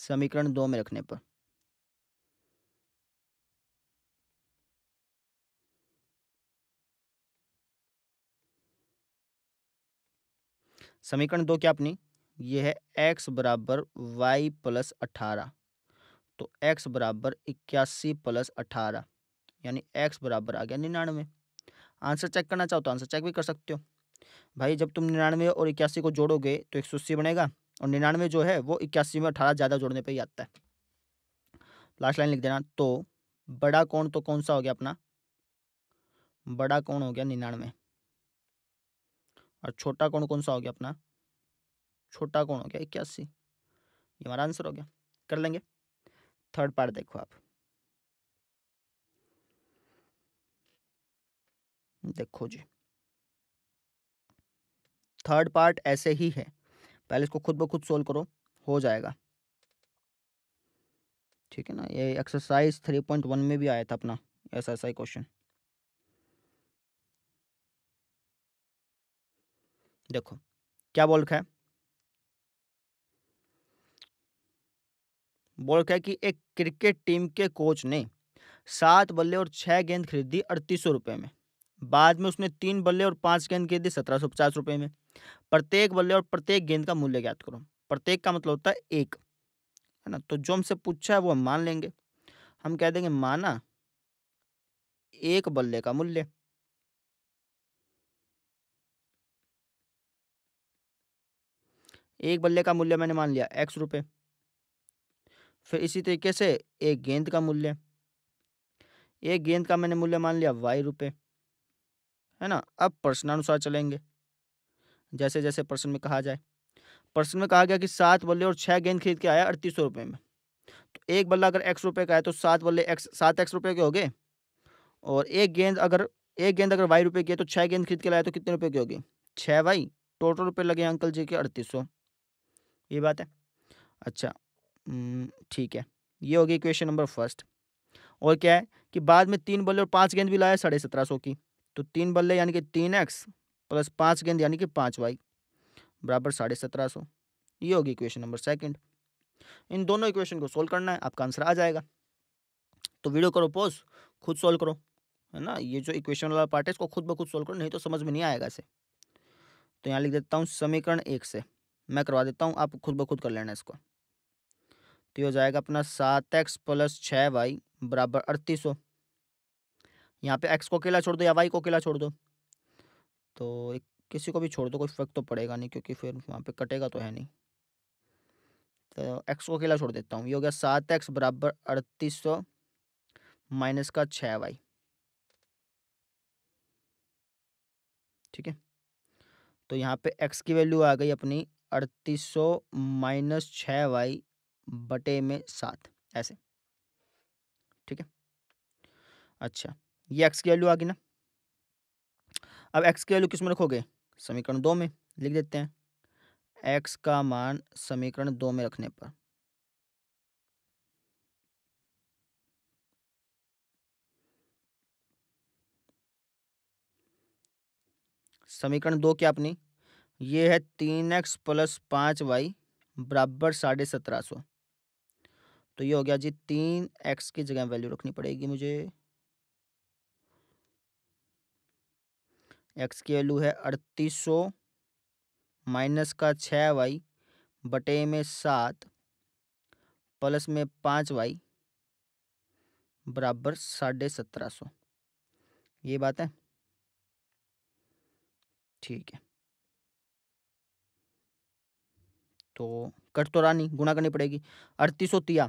समीकरण दो में रखने पर समीकरण दो क्या अपनी ये है एक्स बराबर वाई प्लस अठारह तो एक्स बराबर इक्यासी प्लस अठारह यानी एक्स बराबर आ गया निन्यानवे आंसर चेक करना चाहो तो आंसर चेक भी कर सकते हो भाई जब तुम निन्यानवे और इक्यासी को जोड़ोगे तो एक सौ अस्सी बनेगा और निन्यानवे जो है वो इक्यासी में अठारह ज़्यादा जोड़ने पर ही आता है लास्ट लाइन लिख देना तो बड़ा कौन तो कौन सा हो गया अपना बड़ा कौन हो गया निन्यानवे और छोटा कोण कौन सा हो गया अपना छोटा कोण हो गया इक्यासी ये हमारा आंसर हो गया कर लेंगे थर्ड पार्ट देखो आप देखो जी थर्ड पार्ट ऐसे ही है पहले इसको खुद ब खुद सोल्व करो हो जाएगा ठीक है ना ये एक्सरसाइज थ्री पॉइंट वन में भी आया था अपना एस एस आई क्वेश्चन देखो क्या बोल रखा है बोल रखा है कि एक क्रिकेट टीम के कोच ने सात बल्ले और छह गेंद खरीदी अड़तीस सौ रुपये में बाद में उसने तीन बल्ले और पांच गेंद खरीदी सत्रह सौ पचास रुपये में प्रत्येक बल्ले और प्रत्येक गेंद का मूल्य ज्ञात करो प्रत्येक का मतलब होता है एक है ना तो जो हमसे पूछा है वो हम मान लेंगे हम कह देंगे माना एक बल्ले का मूल्य एक बल्ले का मूल्य मैंने मान लिया एक्स रुपये फिर इसी तरीके से एक गेंद का मूल्य एक गेंद का मैंने मूल्य मान लिया वाई रुपये है ना अब प्रश्नानुसार चलेंगे जैसे जैसे प्रश्न में कहा जाए प्रश्न में कहा गया कि सात बल्ले और छः गेंद खरीद के आया अड़तीस सौ रुपये में तो एक बल्ला अगर एक्स रुपये का है तो सात बल्ले एक्स सात एक्स रुपये के हो गए और एक गेंद अगर एक गेंद अगर वाई रुपये की है तो छः गेंद खरीद के लाया तो कितने रुपये की होगी छः वाई टोटल रुपये लगे अंकल जी के अड़तीस सौ ये बात है अच्छा ठीक है ये होगी क्वेश्चन नंबर फर्स्ट और क्या है कि बाद में तीन बल्ले और पाँच गेंद भी लाया साढ़े सत्रह सौ की तो तीन बल्ले यानी कि तीन एक्स प्लस पाँच गेंद यानी कि पाँच वाई बराबर साढ़े सत्रह सौ ये होगी क्वेश्चन नंबर सेकंड इन दोनों इक्वेशन को सोल्व करना है आपका आंसर आ जाएगा तो वीडियो करो पोज खुद सोल्व करो है ना ये जो इक्वेशन वाला पार्ट है इसको खुद ब खुद सोल्व करो नहीं तो समझ में नहीं आएगा इसे तो यहाँ लिख देता हूँ समीकरण एक से मैं करवा देता हूँ आप खुद ब खुद कर लेना इसको तो ये हो जाएगा अपना सात एक्स प्लस छः वाई बराबर अड़तीस सौ यहाँ पे एक्स को अकेला छोड़ दो या वाई को अकेला छोड़ दो तो किसी को भी छोड़ दो कोई फ़र्क तो पड़ेगा नहीं क्योंकि फिर वहाँ पे कटेगा तो है नहीं तो एक्स को अकेला छोड़ देता हूँ ये हो गया सात एक्स बराबर अड़तीस सौ माइनस का छः वाई ठीक है तो यहाँ पे एक्स की वैल्यू आ गई अपनी अड़तीस सौ माइनस छः वाई बटे में सात ऐसे ठीक है अच्छा ये एक्स की वैल्यू आ गई ना अब एक्स की वैल्यू किस में रखोगे समीकरण दो में लिख देते हैं एक्स का मान समीकरण दो में रखने पर समीकरण दो क्या अपनी ये है तीन एक्स प्लस पाँच वाई बराबर साढ़े सत्रह सौ तो ये हो गया जी तीन एक्स की जगह वैल्यू रखनी पड़ेगी मुझे एक्स की वैल्यू है अड़तीस सौ माइनस का छः वाई बटे में सात प्लस में पाँच वाई बराबर साढ़े सत्रह सौ ये बात है ठीक है तो कट तो रहा नहीं गुना करनी पड़ेगी अड़तीस सौ तिया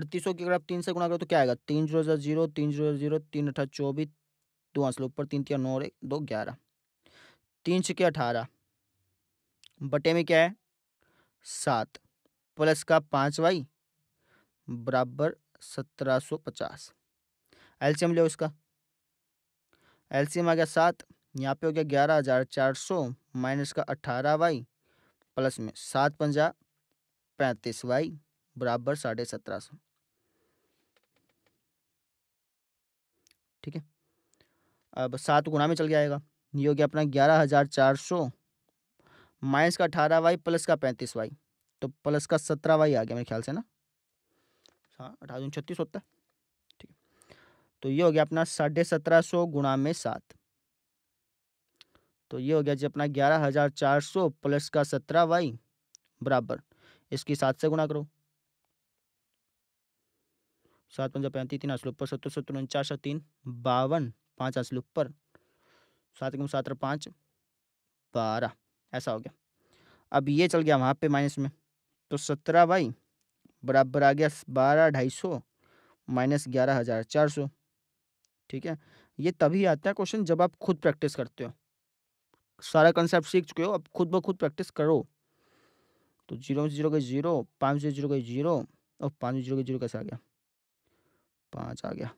अड़तीस सौ की अगर आप तीन से गुना करो तो क्या आएगा तीन जीरो ज़ा जीरो तीन जीरो जीरो तीन अठा चौबीस दो आंसर ऊपर तीन तिया नौ एक दो ग्यारह तीन छके अठारह बटे में क्या है सात प्लस का पाँच वाई बराबर सत्रह सौ पचास एल्शियम लो इसका एल्शियम आ गया सात यहाँ पे हो गया ग्यारह हज़ार चार सौ माइनस का अठारह वाई प्लस में सात पंजा पैंतीस वाई बराबर साढ़े सत्रह सौ ठीक है अब सात गुना में चल गया आएगा ये हो गया अपना ग्यारह हज़ार चार सौ माइनस का अठारह वाई प्लस का पैंतीस वाई तो प्लस का सत्रह वाई आ गया मेरे ख्याल से ना हाँ अठारह छत्तीस होता है ठीक है तो ये हो गया अपना साढ़े सत्रह सौ गुणा में सात तो ये हो गया जी अपना ग्यारह हज़ार चार सौ प्लस का सत्रह वाई बराबर इसकी सात से गुणा करो सात पंजा पैंतीस तीन आसल ऊपर सत्तर सत्तर उनचास तीन बावन पाँच आसल ऊपर सात गुम सात पाँच बारह ऐसा हो गया अब ये चल गया वहाँ पे माइनस में तो सत्रह वाई बराबर आ गया बारह ढाई सौ माइनस ग्यारह हज़ार चार सौ ठीक है ये तभी आता है क्वेश्चन जब आप खुद प्रैक्टिस करते हो सारा कंसेप्ट सीख चुके हो अब खुद ब खुद प्रैक्टिस करो तो जीरो में जीरो गई जीरो पाँच से जीरो गई जीरो और पाँच जीरो गई जीरो कैसे आ गया पाँच आ गया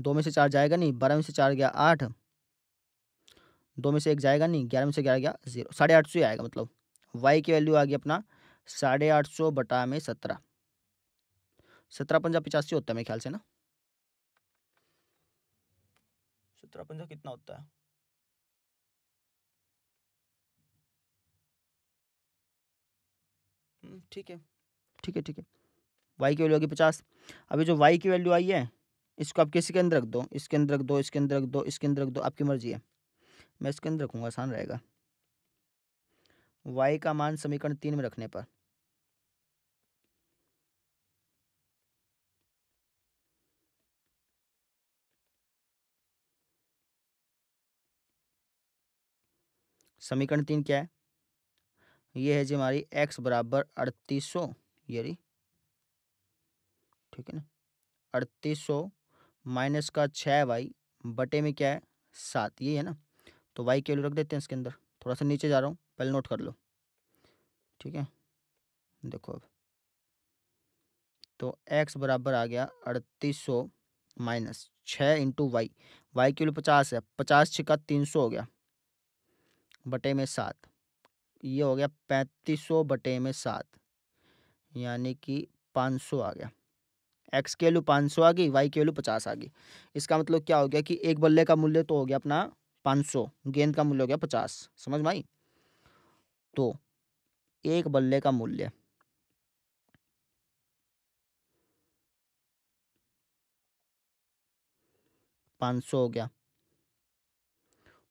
दो में से चार जाएगा नहीं बारह में से चार गया आठ दो में से एक जाएगा नहीं ग्यारह में से ग्यारह गया जीरो साढ़े आठ सौ ही आएगा मतलब वाई की वैल्यू आ गई अपना साढ़े आठ सौ बटा में सत्रह सत्रह पंजा पचासी होता है मेरे ख्याल से ना तिरपन सौ कितना होता है हम्म, ठीक है ठीक है ठीक है वाई की वैल्यू आ गई पचास अभी जो वाई की वैल्यू आई है इसको आप किसी के अंदर रख दो इसके अंदर रख दो इसके अंदर रख दो इसके अंदर रख दो आपकी मर्जी है मैं इसके अंदर रखूँगा आसान रहेगा वाई का मान समीकरण तीन में रखने पर समीकरण तीन क्या है ये है जी हमारी एक्स बराबर अड़तीस सौ ये ठीक है ना अड़तीस सौ माइनस का छः वाई बटे में क्या है सात ये है ना तो वाई के वैल्यू रख देते हैं इसके अंदर थोड़ा सा नीचे जा रहा हूँ पहले नोट कर लो ठीक है देखो अब तो एक्स बराबर आ गया अड़तीस सौ माइनस छः इंटू वाई वाई के लिए पचास है पचास छिका तीन सौ हो गया बटे में सात ये हो गया पैंतीस सौ बटे में सात यानी कि पाँच सौ आ गया एक्स के वैल्यू पाँच सौ आ गई वाई के वैल्यू पचास आ गई इसका मतलब क्या हो गया कि एक बल्ले का मूल्य तो हो गया अपना पाँच सौ गेंद का मूल्य हो गया पचास समझ भाई तो एक बल्ले का मूल्य पाँच सौ हो गया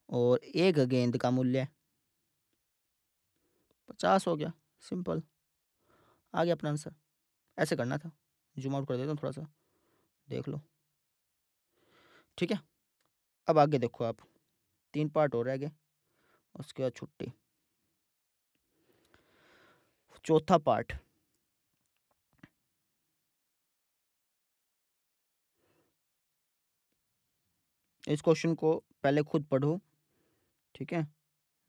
और एक गेंद का मूल्य पचास हो गया सिंपल आ गया अपना आंसर ऐसे करना था जूम आउट कर देता हूँ थोड़ा सा देख लो ठीक है अब आगे देखो आप तीन पार्ट हो रहे आगे उसके बाद छुट्टी चौथा पार्ट इस क्वेश्चन को पहले खुद पढ़ो ठीक है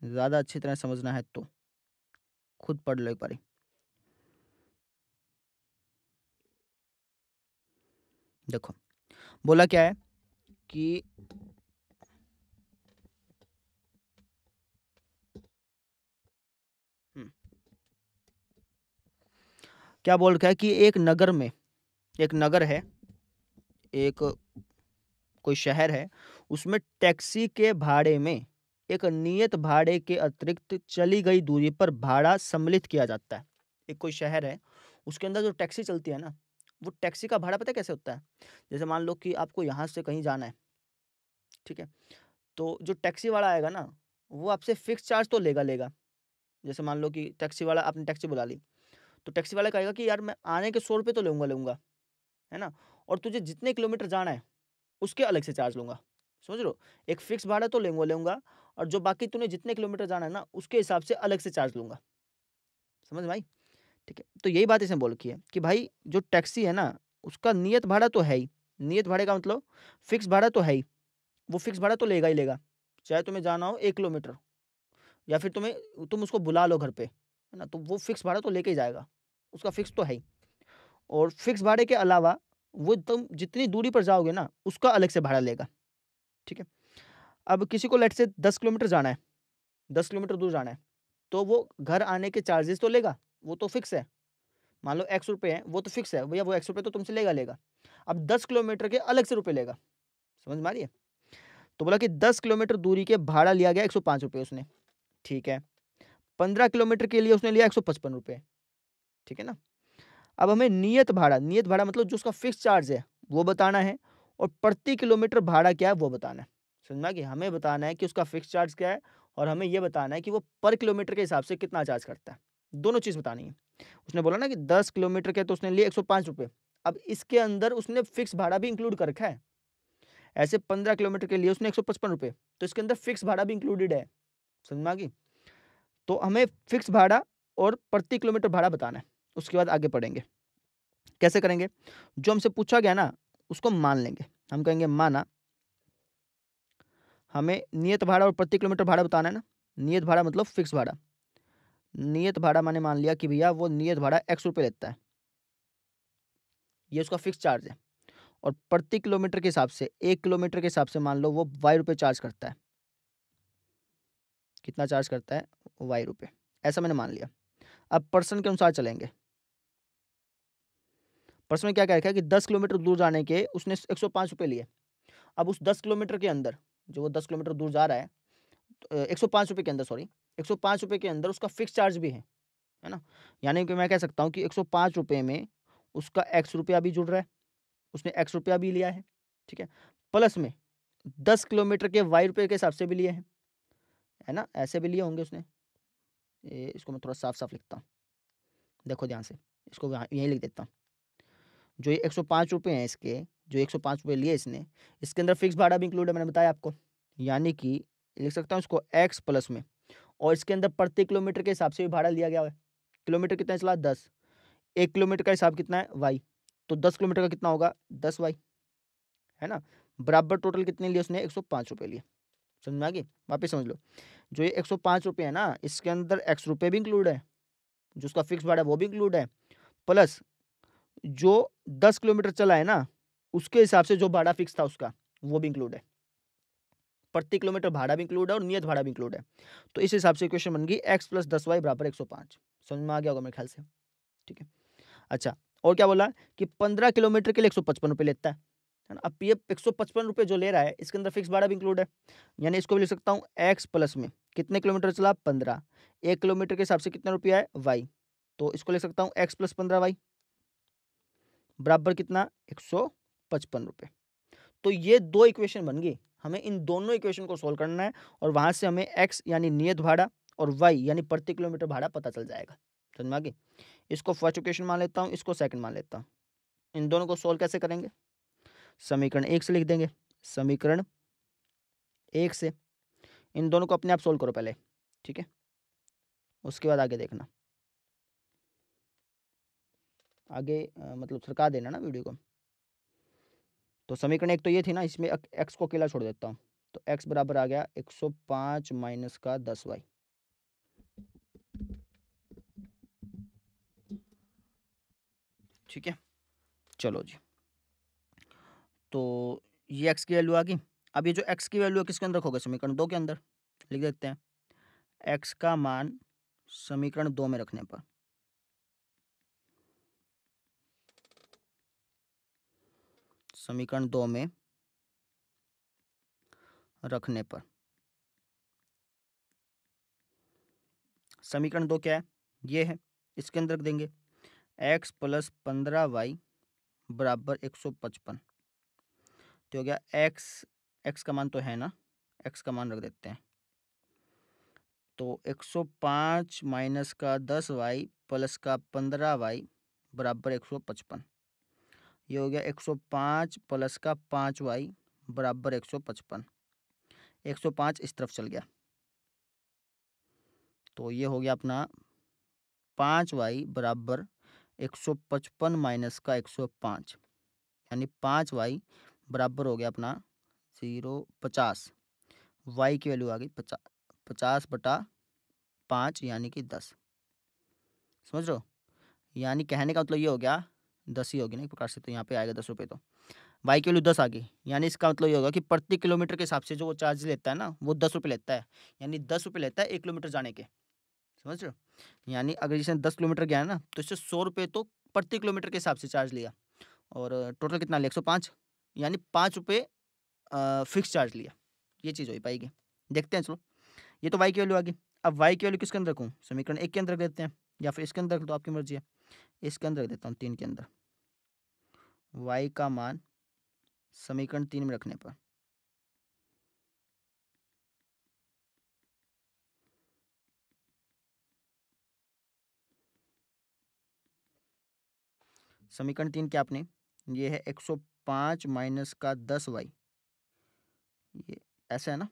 ज़्यादा अच्छी तरह समझना है तो खुद पढ़ लो एक बारी देखो बोला क्या है कि हम्म। क्या बोल रखा है कि एक नगर में एक नगर है एक कोई शहर है उसमें टैक्सी के भाड़े में एक नियत भाड़े के अतिरिक्त चली गई दूरी पर भाड़ा सम्मिलित किया जाता है एक कोई शहर है उसके अंदर जो टैक्सी चलती है ना वो टैक्सी का भाड़ा पता कैसे होता है जैसे मान लो कि आपको यहाँ से कहीं जाना है ठीक है तो जो टैक्सी वाला आएगा ना वो आपसे फिक्स चार्ज तो लेगा लेगा जैसे मान लो कि टैक्सी वाला आपने टैक्सी बुला ली तो टैक्सी वाला कहेगा कि यार मैं आने के सौ रुपये तो लूँगा लूँगा है ना और तुझे जितने किलोमीटर जाना है उसके अलग से चार्ज लूँगा समझ लो एक फिक्स भाड़ा तो लेंगे लूँगा और जो बाकी तूने जितने किलोमीटर जाना है ना उसके हिसाब से अलग से चार्ज लूँगा समझ भाई ठीक है तो यही बात इसने बोल की है कि भाई जो टैक्सी है ना उसका नियत भाड़ा तो है ही नियत भाड़े का मतलब फिक्स भाड़ा तो है ही वो फिक्स भाड़ा तो लेगा ही लेगा चाहे तुम्हें जाना हो एक किलोमीटर या फिर तुम्हें तुम उसको बुला लो घर पे है ना तो वो फिक्स भाड़ा तो लेके ही जाएगा उसका फिक्स तो है ही और फिक्स भाड़े के अलावा वो तुम जितनी दूरी पर जाओगे ना उसका अलग से भाड़ा लेगा ठीक है अब किसी को लेट से दस किलोमीटर जाना है दस किलोमीटर दूर जाना है तो वो घर आने के चार्जेस तो लेगा वो तो फिक्स है मान लो एक्स रुपये हैं वो तो फिक्स है भैया वो एक्स रुपये तो तुमसे लेगा लेगा अब दस किलोमीटर के अलग से रुपये लेगा समझ है तो बोला कि दस किलोमीटर दूरी के भाड़ा लिया गया एक सौ पाँच रुपये उसने ठीक है पंद्रह किलोमीटर के लिए उसने लिया एक सौ पचपन रुपये ठीक है ना अब हमें नियत भाड़ा नियत भाड़ा मतलब जो उसका फिक्स चार्ज है वो बताना है और प्रति किलोमीटर भाड़ा क्या है वो बताना है समझ में कि हमें बताना है कि उसका फिक्स चार्ज क्या है और हमें यह बताना है कि वो पर किलोमीटर के हिसाब से कितना चार्ज करता है दोनों चीज़ बतानी है उसने बोला ना कि दस किलोमीटर के तो उसने लिए एक सौ पाँच रुपये अब इसके अंदर उसने फिक्स भाड़ा भी इंक्लूड कर रखा है ऐसे पंद्रह किलोमीटर के लिए उसने एक सौ पचपन रुपये तो इसके अंदर फिक्स भाड़ा भी इंक्लूडेड है समझ में तो हमें फिक्स भाड़ा और प्रति किलोमीटर भाड़ा बताना है उसके बाद आगे पढ़ेंगे कैसे करेंगे जो हमसे पूछा गया ना उसको मान लेंगे हम कहेंगे माना हमें नियत भाड़ा और प्रति किलोमीटर भाड़ा बताना है ना नियत भाड़ा मतलब फिक्स भाड़ा नियत भाड़ा मैंने मान लिया कि भैया वो नियत भाड़ा एक्स रुपये लेता है ये उसका फिक्स चार्ज है और प्रति किलोमीटर के हिसाब से एक किलोमीटर के हिसाब से मान लो वो वाई रुपये चार्ज करता है कितना चार्ज करता है वाई रुपये ऐसा मैंने मान लिया अब पर्सन के अनुसार चलेंगे पर्सन में क्या कह रखा है कि दस किलोमीटर दूर जाने के उसने एक सौ लिए अब उस दस किलोमीटर के अंदर जो वो दस किलोमीटर दूर जा रहा है तो, एक सौ पाँच रुपये के अंदर सॉरी एक सौ पाँच रुपये के अंदर उसका फिक्स चार्ज भी है है ना यानी कि मैं कह सकता हूँ कि एक सौ पाँच रुपये में उसका एक्स रुपया भी जुड़ रहा है उसने एक्स रुपया भी लिया है ठीक है प्लस में दस किलोमीटर के वाई रुपये के हिसाब से भी लिए हैं है ना ऐसे भी लिए होंगे उसने ये इसको मैं थोड़ा साफ साफ लिखता हूँ देखो ध्यान से इसको यहीं लिख देता हूँ जो ये एक सौ पाँच रुपये हैं इसके जो एक सौ पाँच लिए इसने इसके अंदर फिक्स भाड़ा भी इंक्लूड है मैंने बताया आपको यानी कि लिख सकता हूँ इसको एक्स प्लस में और इसके अंदर प्रति किलोमीटर के हिसाब से भी भाड़ा लिया गया है किलोमीटर कितना चला दस एक किलोमीटर का हिसाब कितना है वाई तो दस किलोमीटर का कितना होगा दस वाई है ना बराबर टोटल कितने लिए उसने एक सौ पाँच रुपये लिए समझ में आ गई वापस समझ लो जो ये एक सौ पाँच रुपये है ना इसके अंदर एक्स रुपये भी इंक्लूड है जो उसका फिक्स भाड़ा है वो भी इंक्लूड है प्लस जो दस किलोमीटर चला है ना उसके हिसाब से जो भाड़ा फिक्स था उसका वो भी इंक्लूड है प्रति किलोमीटर भाड़ा भी इंक्लूड है और नियत भाड़ा भी इंक्लूड है तो इस हिसाब से क्वेश्चन बन गई एक्स प्लस दस वाई बराबर एक सौ पाँच समझ में आ गया होगा मेरे ख्याल से ठीक है अच्छा और क्या बोला कि पंद्रह किलोमीटर के लिए एक सौ पचपन रुपये लेता है है ना अब पी एफ एक सौ पचपन रुपये जो ले रहा है इसके अंदर फिक्स भाड़ा भी इंक्लूड है यानी इसको भी लिख सकता हूँ एक्स प्लस में कितने किलोमीटर चला पंद्रह एक किलोमीटर के हिसाब से कितना रुपया है वाई तो इसको लिख सकता हूँ एक्स प्लस पंद्रह वाई बराबर कितना एक सौ पचपन रुपये तो ये दो इक्वेशन बन गई हमें इन दोनों इक्वेशन को सोल्व करना है और वहाँ से हमें एक्स यानी नियत भाड़ा और वाई यानी प्रति किलोमीटर भाड़ा पता चल जाएगा समझ में आगे इसको फर्स्ट इक्वेशन मान लेता हूँ इसको सेकंड मान लेता हूँ इन दोनों को सोल्व कैसे करेंगे समीकरण एक से लिख देंगे समीकरण एक से इन दोनों को अपने आप सोल्व करो पहले ठीक है उसके बाद आगे देखना आगे आ, मतलब सरका देना ना वीडियो को तो समीकरण एक तो ये थी ना इसमें एक्स को अकेला छोड़ देता हूँ तो एक्स बराबर आ गया एक सौ पाँच माइनस का दस वाई ठीक है चलो जी तो ये एक्स की वैल्यू आ गई अब ये जो एक्स की वैल्यू है किसके अंदर रखोगे समीकरण दो के अंदर लिख देते हैं एक्स का मान समीकरण दो में रखने पर समीकरण दो में रखने पर समीकरण दो क्या है ये है इसके अंदर रख देंगे एक्स प्लस पंद्रह वाई बराबर एक सौ पचपन तो हो गया एक्स एक्स का मान तो है ना एक्स का मान रख देते हैं तो एक सौ पाँच माइनस का दस वाई प्लस का पंद्रह वाई बराबर एक सौ पचपन ये हो गया एक सौ पाँच प्लस का पाँच वाई बराबर एक सौ पचपन एक सौ पाँच इस तरफ चल गया तो ये हो गया अपना पाँच वाई बराबर एक सौ पचपन माइनस का एक सौ पाँच यानी पाँच वाई बराबर हो गया अपना ज़ीरो पचास वाई की वैल्यू आ गई पचास पचास बटा पाँच यानी कि दस समझ लो यानी कहने का मतलब ये हो गया दस ही होगी ना एक प्रकार से तो यहाँ पे आएगा दस रुपये तो वाई की वैल्यू दस आ गई यानी इसका मतलब ये होगा कि प्रति किलोमीटर के हिसाब से जो वो चार्ज लेता है ना वो दस रुपये लेता है यानी दस रुपये लेता है एक किलोमीटर जाने के समझ रहे हो यानी अगर जिसने दस किलोमीटर गया है ना तो इससे सौ रुपये तो प्रति किलोमीटर के हिसाब से चार्ज लिया और टोटल कितना लिया एक सौ पाँच यानी पाँच रुपये फिक्स चार्ज लिया ये चीज़ हो पाएगी देखते हैं चलो ये तो वाई की वैल्यू आ गई अब वाई की वैल्यू किसके अंदर रखूँ समीकरण एक के अंदर रख देते हैं या फिर इसके अंदर रख दो आपकी मर्जी है इसके अंदर रख देता हूँ तीन के अंदर वाई का मान समीकरण तीन में रखने पर समीकरण तीन क्या आपने ये है 105 माइनस का 10 वाई ये ऐसा है ना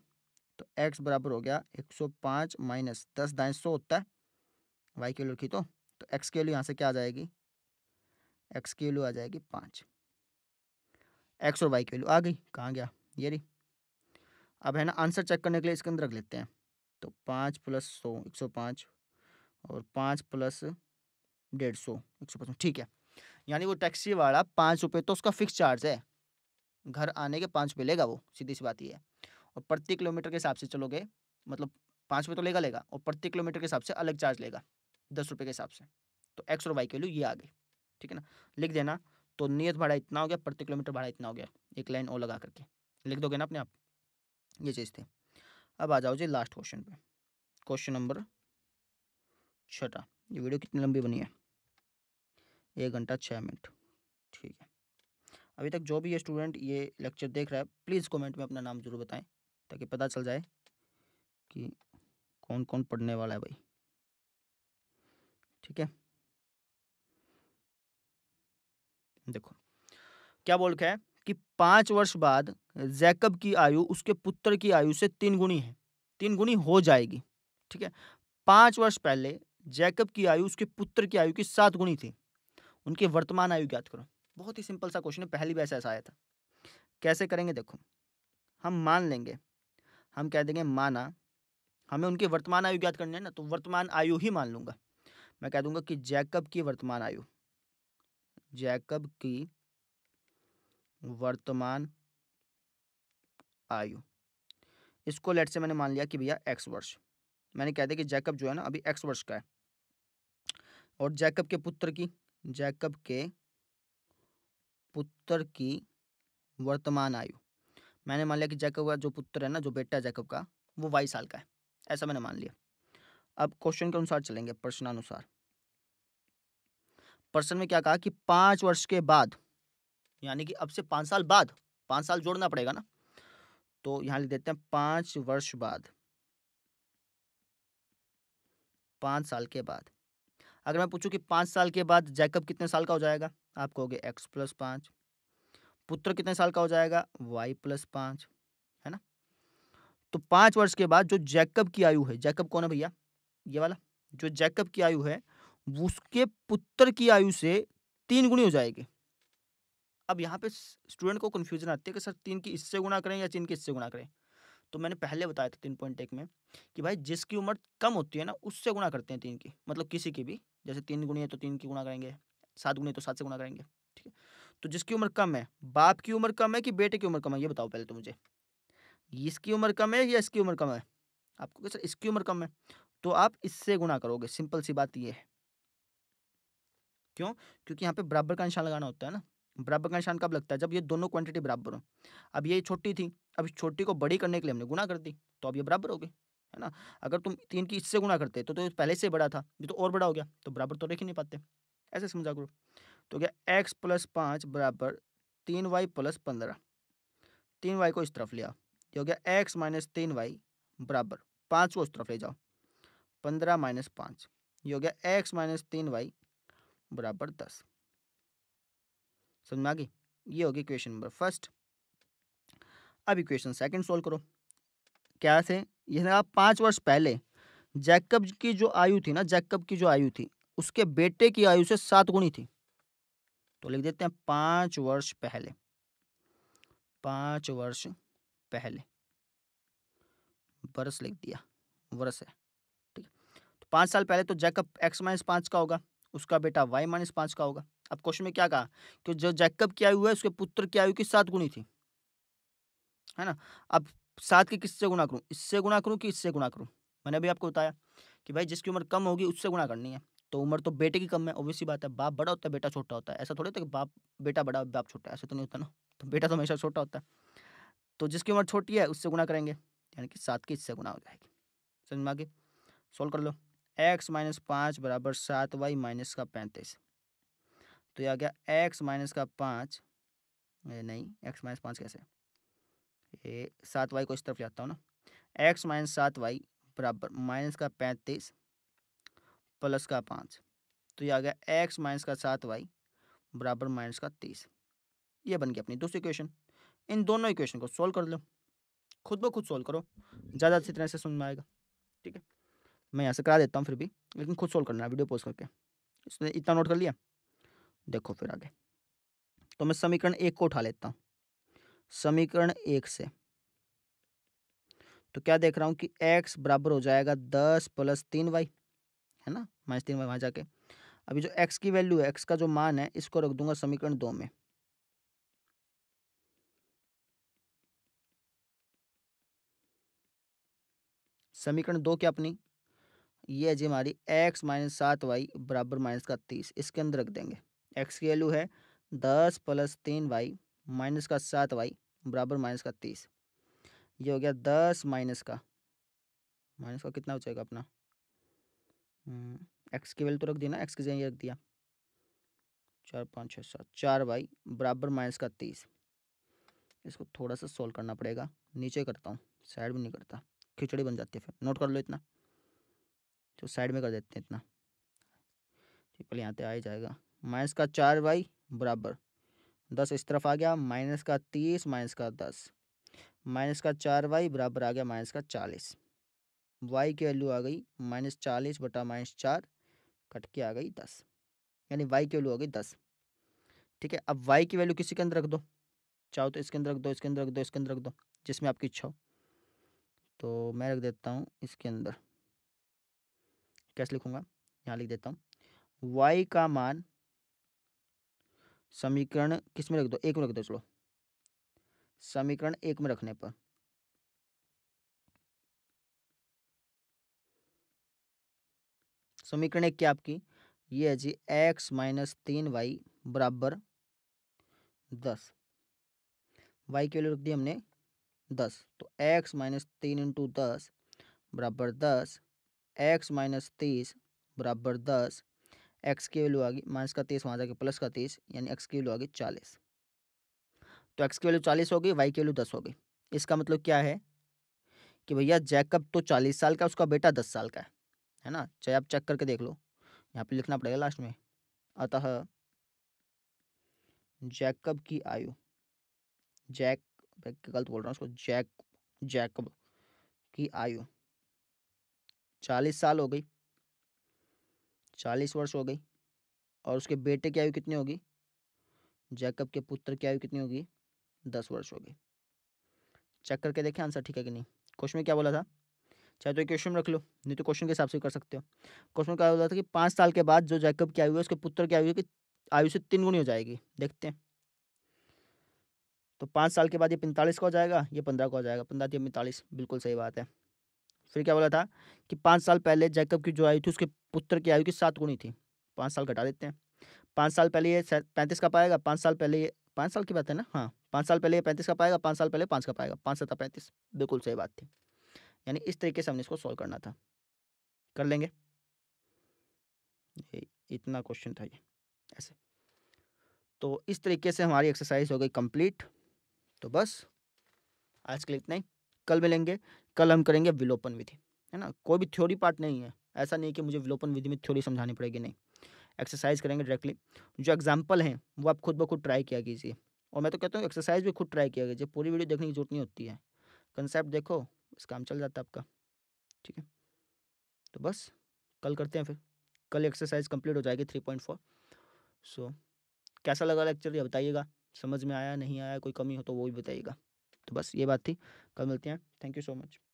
तो x बराबर हो गया 105 माइनस दस दाएँ सौ होता है वाई के लिखी तो तो एक्स की वैल्यू यहाँ से क्या आ जाएगी एक्स की वैल्यू आ जाएगी पाँच एक्स और वाई की वैल्यू आ गई कहाँ गया ये रही अब है ना आंसर चेक करने के लिए इसके अंदर रख लेते हैं तो पाँच प्लस सौ एक सौ पाँच और पाँच प्लस डेढ़ सौ एक सौ पचास ठीक है यानी वो टैक्सी वाला पाँच रुपये तो उसका फिक्स चार्ज है घर आने के पाँच रुपये लेगा वो सीधी सी बात ये है और प्रति किलोमीटर के हिसाब से चलोगे मतलब पाँच रुपये तो लेगा लेगा और प्रति किलोमीटर के हिसाब से अलग चार्ज लेगा दस रुपये के हिसाब से तो एक्स और वाई की वैल्यू ये आ गई ठीक है ना लिख देना तो नियत भाड़ा इतना हो गया प्रति किलोमीटर भाड़ा इतना हो गया एक लाइन और लगा करके लिख दोगे ना अपने आप ये चीज़ थी अब आ जाओ जी लास्ट क्वेश्चन पे क्वेश्चन नंबर छठा ये वीडियो कितनी लंबी बनी है एक घंटा छः मिनट ठीक है अभी तक जो भी ये स्टूडेंट ये लेक्चर देख रहा है प्लीज़ कमेंट में अपना नाम ज़रूर बताएं ताकि पता चल जाए कि कौन कौन पढ़ने वाला है भाई ठीक है देखो क्या बोल रखा है कि पांच वर्ष बाद जैकब की आयु उसके पुत्र की आयु से तीन गुणी है तीन गुणी हो जाएगी ठीक है पांच वर्ष पहले जैकब की आयु उसके पुत्र की आयु की सात गुणी थी उनकी वर्तमान आयु ज्ञात करो बहुत ही सिंपल सा क्वेश्चन है पहली बार ऐसा आया था कैसे करेंगे देखो हम मान लेंगे हम कह देंगे माना हमें उनकी वर्तमान आयु ज्ञात करनी है ना तो वर्तमान आयु ही मान लूंगा मैं कह दूंगा कि जैकब की वर्तमान आयु जैकब की वर्तमान आयु इसको लेट से मैंने मान लिया कि भैया एक्स वर्ष मैंने कह दिया कि जैकब जो है ना अभी एक्स वर्ष का है और जैकब के पुत्र की जैकब के पुत्र की वर्तमान आयु मैंने मान लिया कि जैकब का जो पुत्र है ना जो बेटा है जैकब का वो बाईस साल का है ऐसा मैंने मान लिया अब क्वेश्चन के अनुसार चलेंगे प्रश्नानुसार प्रश्न में क्या कहा कि पांच वर्ष के बाद यानी कि अब से पांच साल बाद पांच साल जोड़ना पड़ेगा ना तो यहां लिख देते हैं पांच वर्ष बाद पांच साल के बाद अगर मैं पूछूं कि पांच साल के बाद जैकब कितने साल का हो जाएगा आप कहोगे एक्स प्लस पांच पुत्र कितने साल का हो जाएगा वाई प्लस पांच है ना तो पांच वर्ष के बाद जो जैकब की आयु है जैकब कौन है भैया ये वाला जो जैकब की आयु है उसके पुत्र की आयु से तीन गुणी हो जाएगी अब यहाँ पे स्टूडेंट को कन्फ्यूजन आती है कि सर तीन की इससे गुणा करें या तीन की इससे गुणा करें तो मैंने पहले बताया था तीन पॉइंट एक में कि भाई जिसकी उम्र कम होती है ना उससे गुणा करते हैं तीन की मतलब किसी की भी जैसे तीन गुणी है तो तीन की गुणा करेंगे सात गुणी तो सात से गुणा करेंगे ठीक है तो जिसकी उम्र कम है बाप की उम्र कम है कि बेटे की उम्र कम है ये बताओ पहले तो मुझे इसकी उम्र कम है या इसकी उम्र कम है आपको सर इसकी उम्र कम है तो आप इससे गुणा करोगे सिंपल सी बात ये है क्यों क्योंकि यहाँ पे बराबर का निशान लगाना होता है ना बराबर का निशान कब लगता है जब ये दोनों क्वांटिटी बराबर हो अब ये छोटी थी अब इस छोटी को बड़ी करने के लिए हमने गुना कर दी तो अब ये बराबर हो गए है ना अगर तुम तीन की इससे गुना करते तो, तो पहले से बड़ा था ये तो और बड़ा हो गया तो बराबर तो रख ही नहीं पाते ऐसे समझा करो तो क्या एक्स प्लस पाँच बराबर तीन वाई प्लस पंद्रह तीन वाई को इस तरफ लिया ये हो गया एक्स माइनस तीन वाई बराबर पाँच को इस तरफ ले जाओ पंद्रह माइनस पाँच ये हो गया एक्स माइनस तीन वाई बराबर दस समझ में आ गई ये होगी इक्वेशन नंबर फर्स्ट अब इक्वेशन सेकंड सोल्व करो क्या थे यह आप पाँच वर्ष पहले जैकब की जो आयु थी ना जैकब की जो आयु थी उसके बेटे की आयु से सात गुणी थी तो लिख देते हैं पाँच वर्ष पहले पाँच वर्ष पहले वर्ष लिख दिया वर्ष है ठीक है तो पाँच साल पहले तो जैकब एक्स माइनस पाँच का होगा उसका बेटा वाई माइनस पाँच का होगा अब क्वेश्चन में क्या कहा कि जो जैकब की आयु है उसके पुत्र की आयु की सात गुणी थी है ना अब सात की किससे गुणा करूँ इससे गुणा करूँ कि इससे गुणा करूँ मैंने अभी आपको बताया कि भाई जिसकी उम्र कम होगी उससे गुणा करनी है तो उम्र तो बेटे की कम है ऑब्वियसली बात है बाप बड़ा होता है बेटा छोटा होता है ऐसा थोड़ी होता है कि बाप बेटा बड़ा बाप छोटा है ऐसा तो नहीं होता ना तो बेटा तो हमेशा छोटा होता है तो जिसकी उम्र छोटी है उससे गुणा करेंगे यानी कि सात की इससे गुणा हो जाएगी समझ में आगे सोल्व कर लो एक्स माइनस पाँच बराबर सात वाई माइनस का पैंतीस तो यह आ गया एक्स माइनस का पाँच नहीं एक्स माइनस पाँच कैसे ये सात वाई को इस तरफ जाता हूँ ना एक्स माइनस सात वाई बराबर माइनस का पैंतीस प्लस का पाँच तो यह आ गया एक्स माइनस का सात वाई बराबर माइनस का तीस ये बन गया अपनी दूसरी इक्वेशन इन दोनों इक्वेशन को सोल्व कर लो खुद ब खुद सोल्व करो ज़्यादा अच्छी तरह से समझ में आएगा ठीक है मैं यहाँ से करा देता हूँ फिर भी लेकिन खुद सोल्व करना है वीडियो पोस्ट करके इसने इतना नोट कर लिया देखो फिर आगे तो मैं समीकरण एक को उठा लेता हूँ समीकरण एक से तो क्या देख रहा हूँ कि x बराबर हो जाएगा दस प्लस तीन वाई है ना माइनस तीन वाई वहाँ जाके अभी जो x की वैल्यू है x का जो मान है इसको रख दूंगा समीकरण दो में समीकरण दो क्या अपनी ये जी हमारी एक्स माइनस सात वाई बराबर माइनस का तीस इसके अंदर रख देंगे एक्स की वैल्यू है दस प्लस तीन वाई माइनस का सात वाई बराबर माइनस का तीस ये हो गया दस माइनस का माइनस का कितना हो जाएगा अपना एक्स हम्म, की वैल्यू तो रख दी ना एक्स की जगह ये रख दिया चार पाँच छः सात चार वाई बराबर माइनस का तीस इसको थोड़ा सा सॉल्व करना पड़ेगा नीचे करता हूँ साइड भी नहीं करता खिचड़ी बन जाती है फिर नोट कर लो इतना तो साइड में कर देते हैं इतना ट्रिपल यहाँ पे आ ही जाएगा माइनस का चार वाई बराबर दस इस तरफ आ गया माइनस का तीस माइनस का दस माइनस का चार वाई बराबर आ गया माइनस का चालीस वाई की वैल्यू आ गई माइनस चालीस बटा माइनस चार कट के आ गई दस यानी वाई की वैल्यू आ गई दस ठीक है अब वाई की वैल्यू किसी के अंदर रख दो चाहो तो इसके अंदर रख दो इसके अंदर रख दो इसके अंदर रख दो जिसमें आपकी इच्छा हो तो मैं रख देता हूँ इसके अंदर कैसे लिखूंगा यहाँ लिख देता हूँ वाई का मान समीकरण किस में रख दो एक में रख दो चलो समीकरण एक में रखने पर समीकरण एक क्या आपकी ये है जी एक्स माइनस तीन वाई बराबर दस वाई के वैल्यू रख दी हमने दस तो एक्स माइनस तीन इंटू दस बराबर दस एक्स माइनस तीस बराबर दस एक्स की वैल्यू आ गई माइनस का तीस वहाँ जाके प्लस का तीस यानी एक्स की वैल्यू आ गई चालीस तो एक्स की वैल्यू चालीस हो गई वाई की वैल्यू दस हो गई इसका मतलब क्या है कि भैया जैकब तो चालीस साल का उसका बेटा दस साल का है है ना चाहे आप चेक करके देख लो यहाँ पे लिखना पड़ेगा लास्ट में अतः जैकब की आयु जैक गलत बोल रहा हूँ उसको जैक जैकब की आयु चालीस साल हो गई चालीस वर्ष हो गई और उसके बेटे की आयु कितनी होगी जैकब के पुत्र की आयु कितनी होगी दस वर्ष होगी चेक करके देखें आंसर ठीक है कि नहीं क्वेश्चन में क्या बोला था चाहे तो क्वेश्चन रख लो नहीं तो क्वेश्चन के हिसाब से कर सकते हो क्वेश्चन क्या बोला था कि पाँच साल के बाद जो जैकब की आयु है उसके पुत्र की आयु है कि आयु से तीन गुनी हो जाएगी देखते हैं तो पाँच साल के बाद ये पैंतालीस का हो जाएगा ये पंद्रह का हो जाएगा पंद्रह तीन पैंतालीस बिल्कुल सही बात है फिर क्या बोला था कि पाँच साल पहले जैकब की जो आयु थी उसके पुत्र की आयु की सात गुणी थी पाँच साल घटा देते हैं पाँच साल पहले ये पैंतीस का पाएगा पाँच साल पहले ये पाँच साल की बात है ना हाँ पाँच साल पहले ये पैंतीस का पाएगा पाँच साल पहले पाँच का पाएगा पाँच सत्ता पैंतीस बिल्कुल सही बात थी यानी इस तरीके से हमने इसको सॉल्व करना था कर लेंगे इतना क्वेश्चन था ये ऐसे तो इस तरीके से हमारी एक्सरसाइज हो गई कंप्लीट तो बस आज के लिए इतना ही कल मिलेंगे कल हम करेंगे विलोपन विधि है ना कोई भी थ्योरी पार्ट नहीं है ऐसा नहीं कि मुझे विलोपन विधि में थ्योरी समझानी पड़ेगी नहीं एक्सरसाइज करेंगे डायरेक्टली जो एग्जाम्पल हैं वो आप खुद ब खुद ट्राई किया कीजिए और मैं तो कहता हूँ एक्सरसाइज भी खुद ट्राई किया कीजिए पूरी वीडियो देखने की जरूरत नहीं होती है कंसेप्ट देखो बस काम चल जाता है आपका ठीक है तो बस कल करते हैं फिर कल एक्सरसाइज कंप्लीट हो जाएगी थ्री पॉइंट फोर सो कैसा लगा लेक्चर ये बताइएगा समझ में आया नहीं आया कोई कमी हो तो वो भी बताइएगा तो बस ये बात थी कल मिलते हैं थैंक यू सो मच